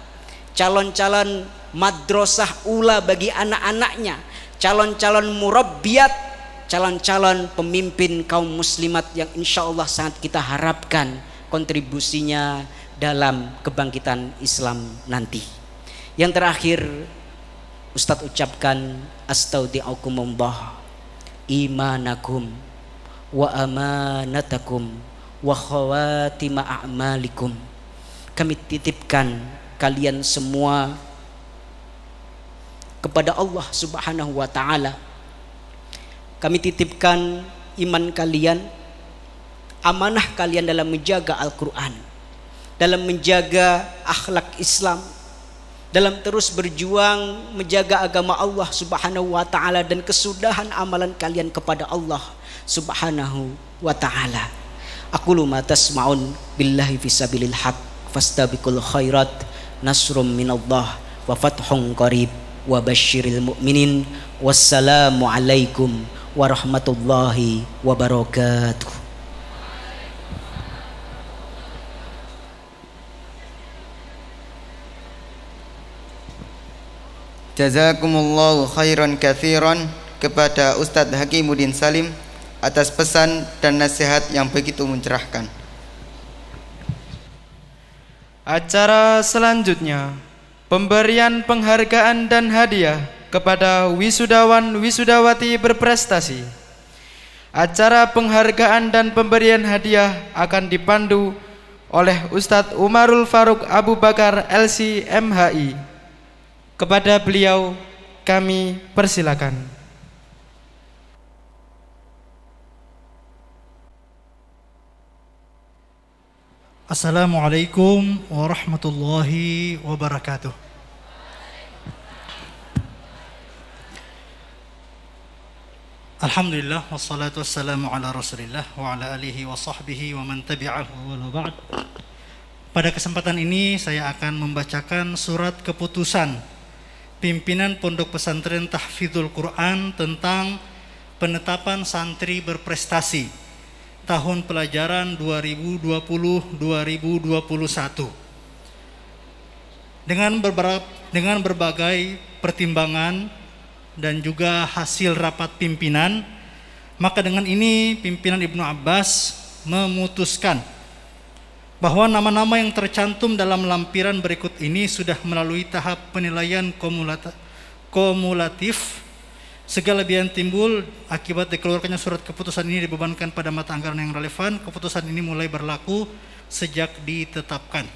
calon-calon madrasah ula bagi anak-anaknya, calon-calon murabbiat, calon-calon pemimpin kaum muslimat yang insya Allah sangat kita harapkan kontribusinya dalam kebangkitan Islam nanti. Yang terakhir Ustadz ucapkan astaudi'akumullah imanakum wa amanatakum wa khawatima a'malikum. Kami titipkan kalian semua kepada Allah Subhanahu wa taala. Kami titipkan iman kalian amanah kalian dalam menjaga Al-Quran, dalam menjaga akhlak Islam, dalam terus berjuang menjaga agama Allah Subhanahu wa Ta'ala dan kesudahan amalan kalian kepada Allah Subhanahu wa Ta'ala. Aku luma tasma'un billahi fisabilil haq fastabiqul khairat nasrum minallah wa fathun qarib wa basyiril mu'minin wassalamu alaikum warahmatullahi wabarakatuh Jazakumullahu khairan kathiran kepada Ustadz Hakimuddin Salim atas pesan dan nasihat yang begitu mencerahkan. Acara selanjutnya, pemberian penghargaan dan hadiah kepada wisudawan-wisudawati berprestasi. Acara penghargaan dan pemberian hadiah akan dipandu oleh Ustadz Umarul Faruk Abu Bakar LC MHI. Kepada beliau kami persilakan. Assalamualaikum warahmatullahi wabarakatuh. Alhamdulillah wassalatu wassalamu ala Rasulillah wa ala alihi wa sahbihi wa man tabi'ahu wa ba'd. Pada kesempatan ini saya akan membacakan surat keputusan pimpinan Pondok Pesantren Tahfidzul Quran tentang penetapan santri berprestasi tahun pelajaran 2020-2021. Dengan beberapa dengan berbagai pertimbangan dan juga hasil rapat pimpinan, maka dengan ini pimpinan Ibnu Abbas memutuskan bahwa nama-nama yang tercantum dalam lampiran berikut ini sudah melalui tahap penilaian kumulatif Segala biaya yang timbul akibat dikeluarkannya surat keputusan ini dibebankan pada mata anggaran yang relevan. Keputusan ini mulai berlaku sejak ditetapkan.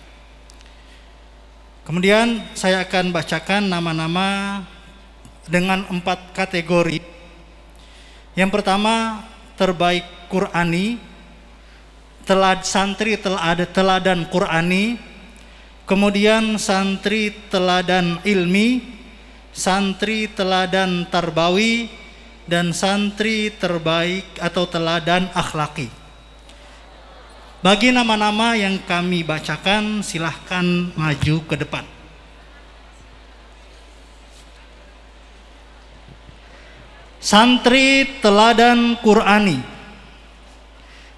Kemudian saya akan bacakan nama-nama dengan empat kategori. Yang pertama terbaik Qurani, telad santri telad teladan Qurani, kemudian santri teladan ilmi, santri teladan tarbawi, dan santri terbaik atau teladan akhlaki. Bagi nama-nama yang kami bacakan, silahkan maju ke depan. Santri teladan Qurani.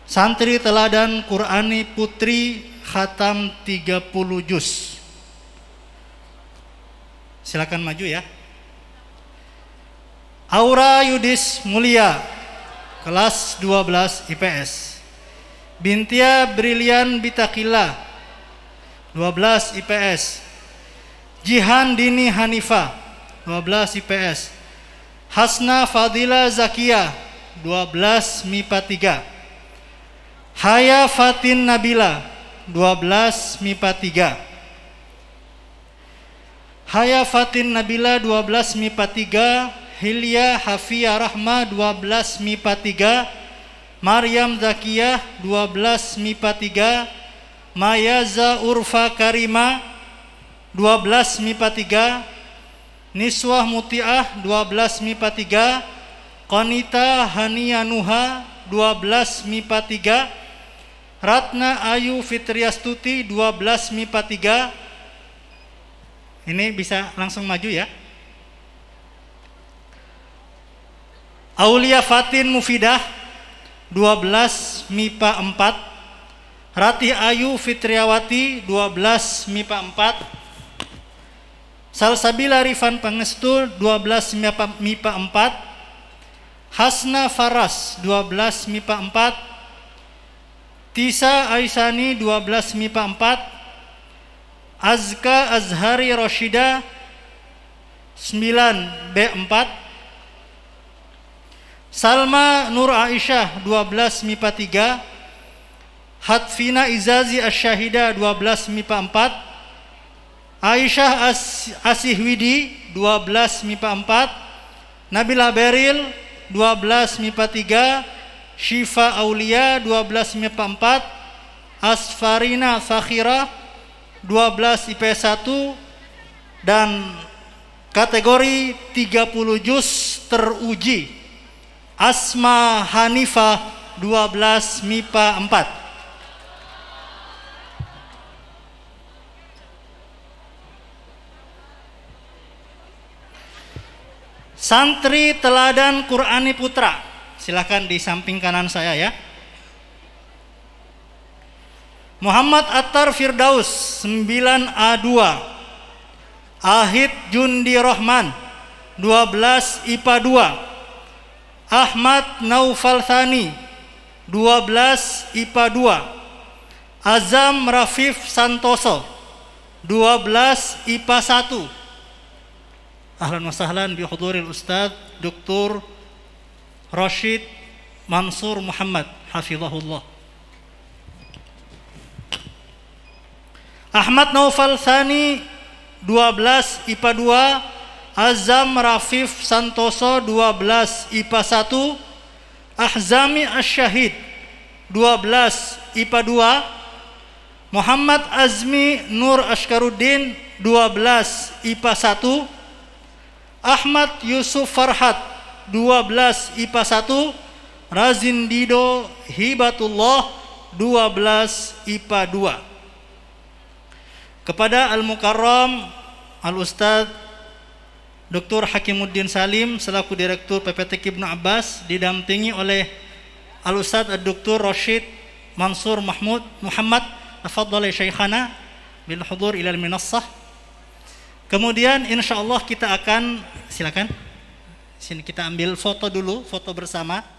Santri teladan Qurani Putri Khatam 30 juz. Silakan maju ya. Aura Yudis Mulia kelas 12 IPS. Bintia Brilian Bitakila 12 IPS. Jihan Dini Hanifa 12 IPS. Hasna Fadila Zakia 12 MIPA 3. Haya Fatin Nabila 12 MIPA 3 Haya Fatin Nabila 12 MIPA 3 Hilya Hafia Rahma 12 MIPA 3 Maryam Zakiyah 12 MIPA 3 Mayaza Urfa Karima 12 MIPA 3 Niswah Mutiah 12 MIPA 3 Konita Hania Nuha 12 MIPA 3 Ratna Ayu Fitriastuti 12 MIPA 3. Ini bisa langsung maju ya. Aulia Fatin Mufidah 12 MIPA 4. Rati Ayu Fitriawati 12 MIPA 4. Salsabila Rifan Pengestul 12 MIPA 4 Hasna Faras 12 MIPA 4 Tisa Aisani 12 MIPA 4 Azka Azhari Roshida 9 B4 Salma Nur Aisyah 12 MIPA 3 Hatfina Izazi Asyahida 12 MIPA 4 Aisyah Asihwidi 12 MIPA 4 Nabila Beril 12 MIPA 3 Syifa Aulia 12 MIPA 4 Asfarina Fakhira 12 IP 1 dan kategori 30 juz teruji Asma Hanifa 12 MIPA 4 Santri Teladan Qurani Putra silahkan di samping kanan saya ya. Muhammad Attar Firdaus 9A2 Ahid Jundi Rohman 12 IPA 2 Ahmad Naufal Thani 12 IPA 2 Azam Rafif Santoso 12 IPA 1 Ahlan wa sahlan bihuduril Dr. Rashid Mansur Muhammad hafizahullah Ahmad Naufal Sani 12 IPA 2 Azam Rafif Santoso 12 IPA 1 Ahzami Asyahid 12 IPA 2 Muhammad Azmi Nur Ashkaruddin 12 IPA 1 Ahmad Yusuf Farhat 12 IPA 1 Razin Dido Hibatullah 12 IPA 2 kepada Al Mukarram Al Ustadz Dr. Hakimuddin Salim selaku Direktur PPTK Ibnu Abbas didampingi oleh Al Ustadz Al Dr. Rashid Mansur Mahmud Muhammad Afadhal Syekhana bil hudur ilal minassah Kemudian insyaallah kita akan silakan. Sini kita ambil foto dulu, foto bersama.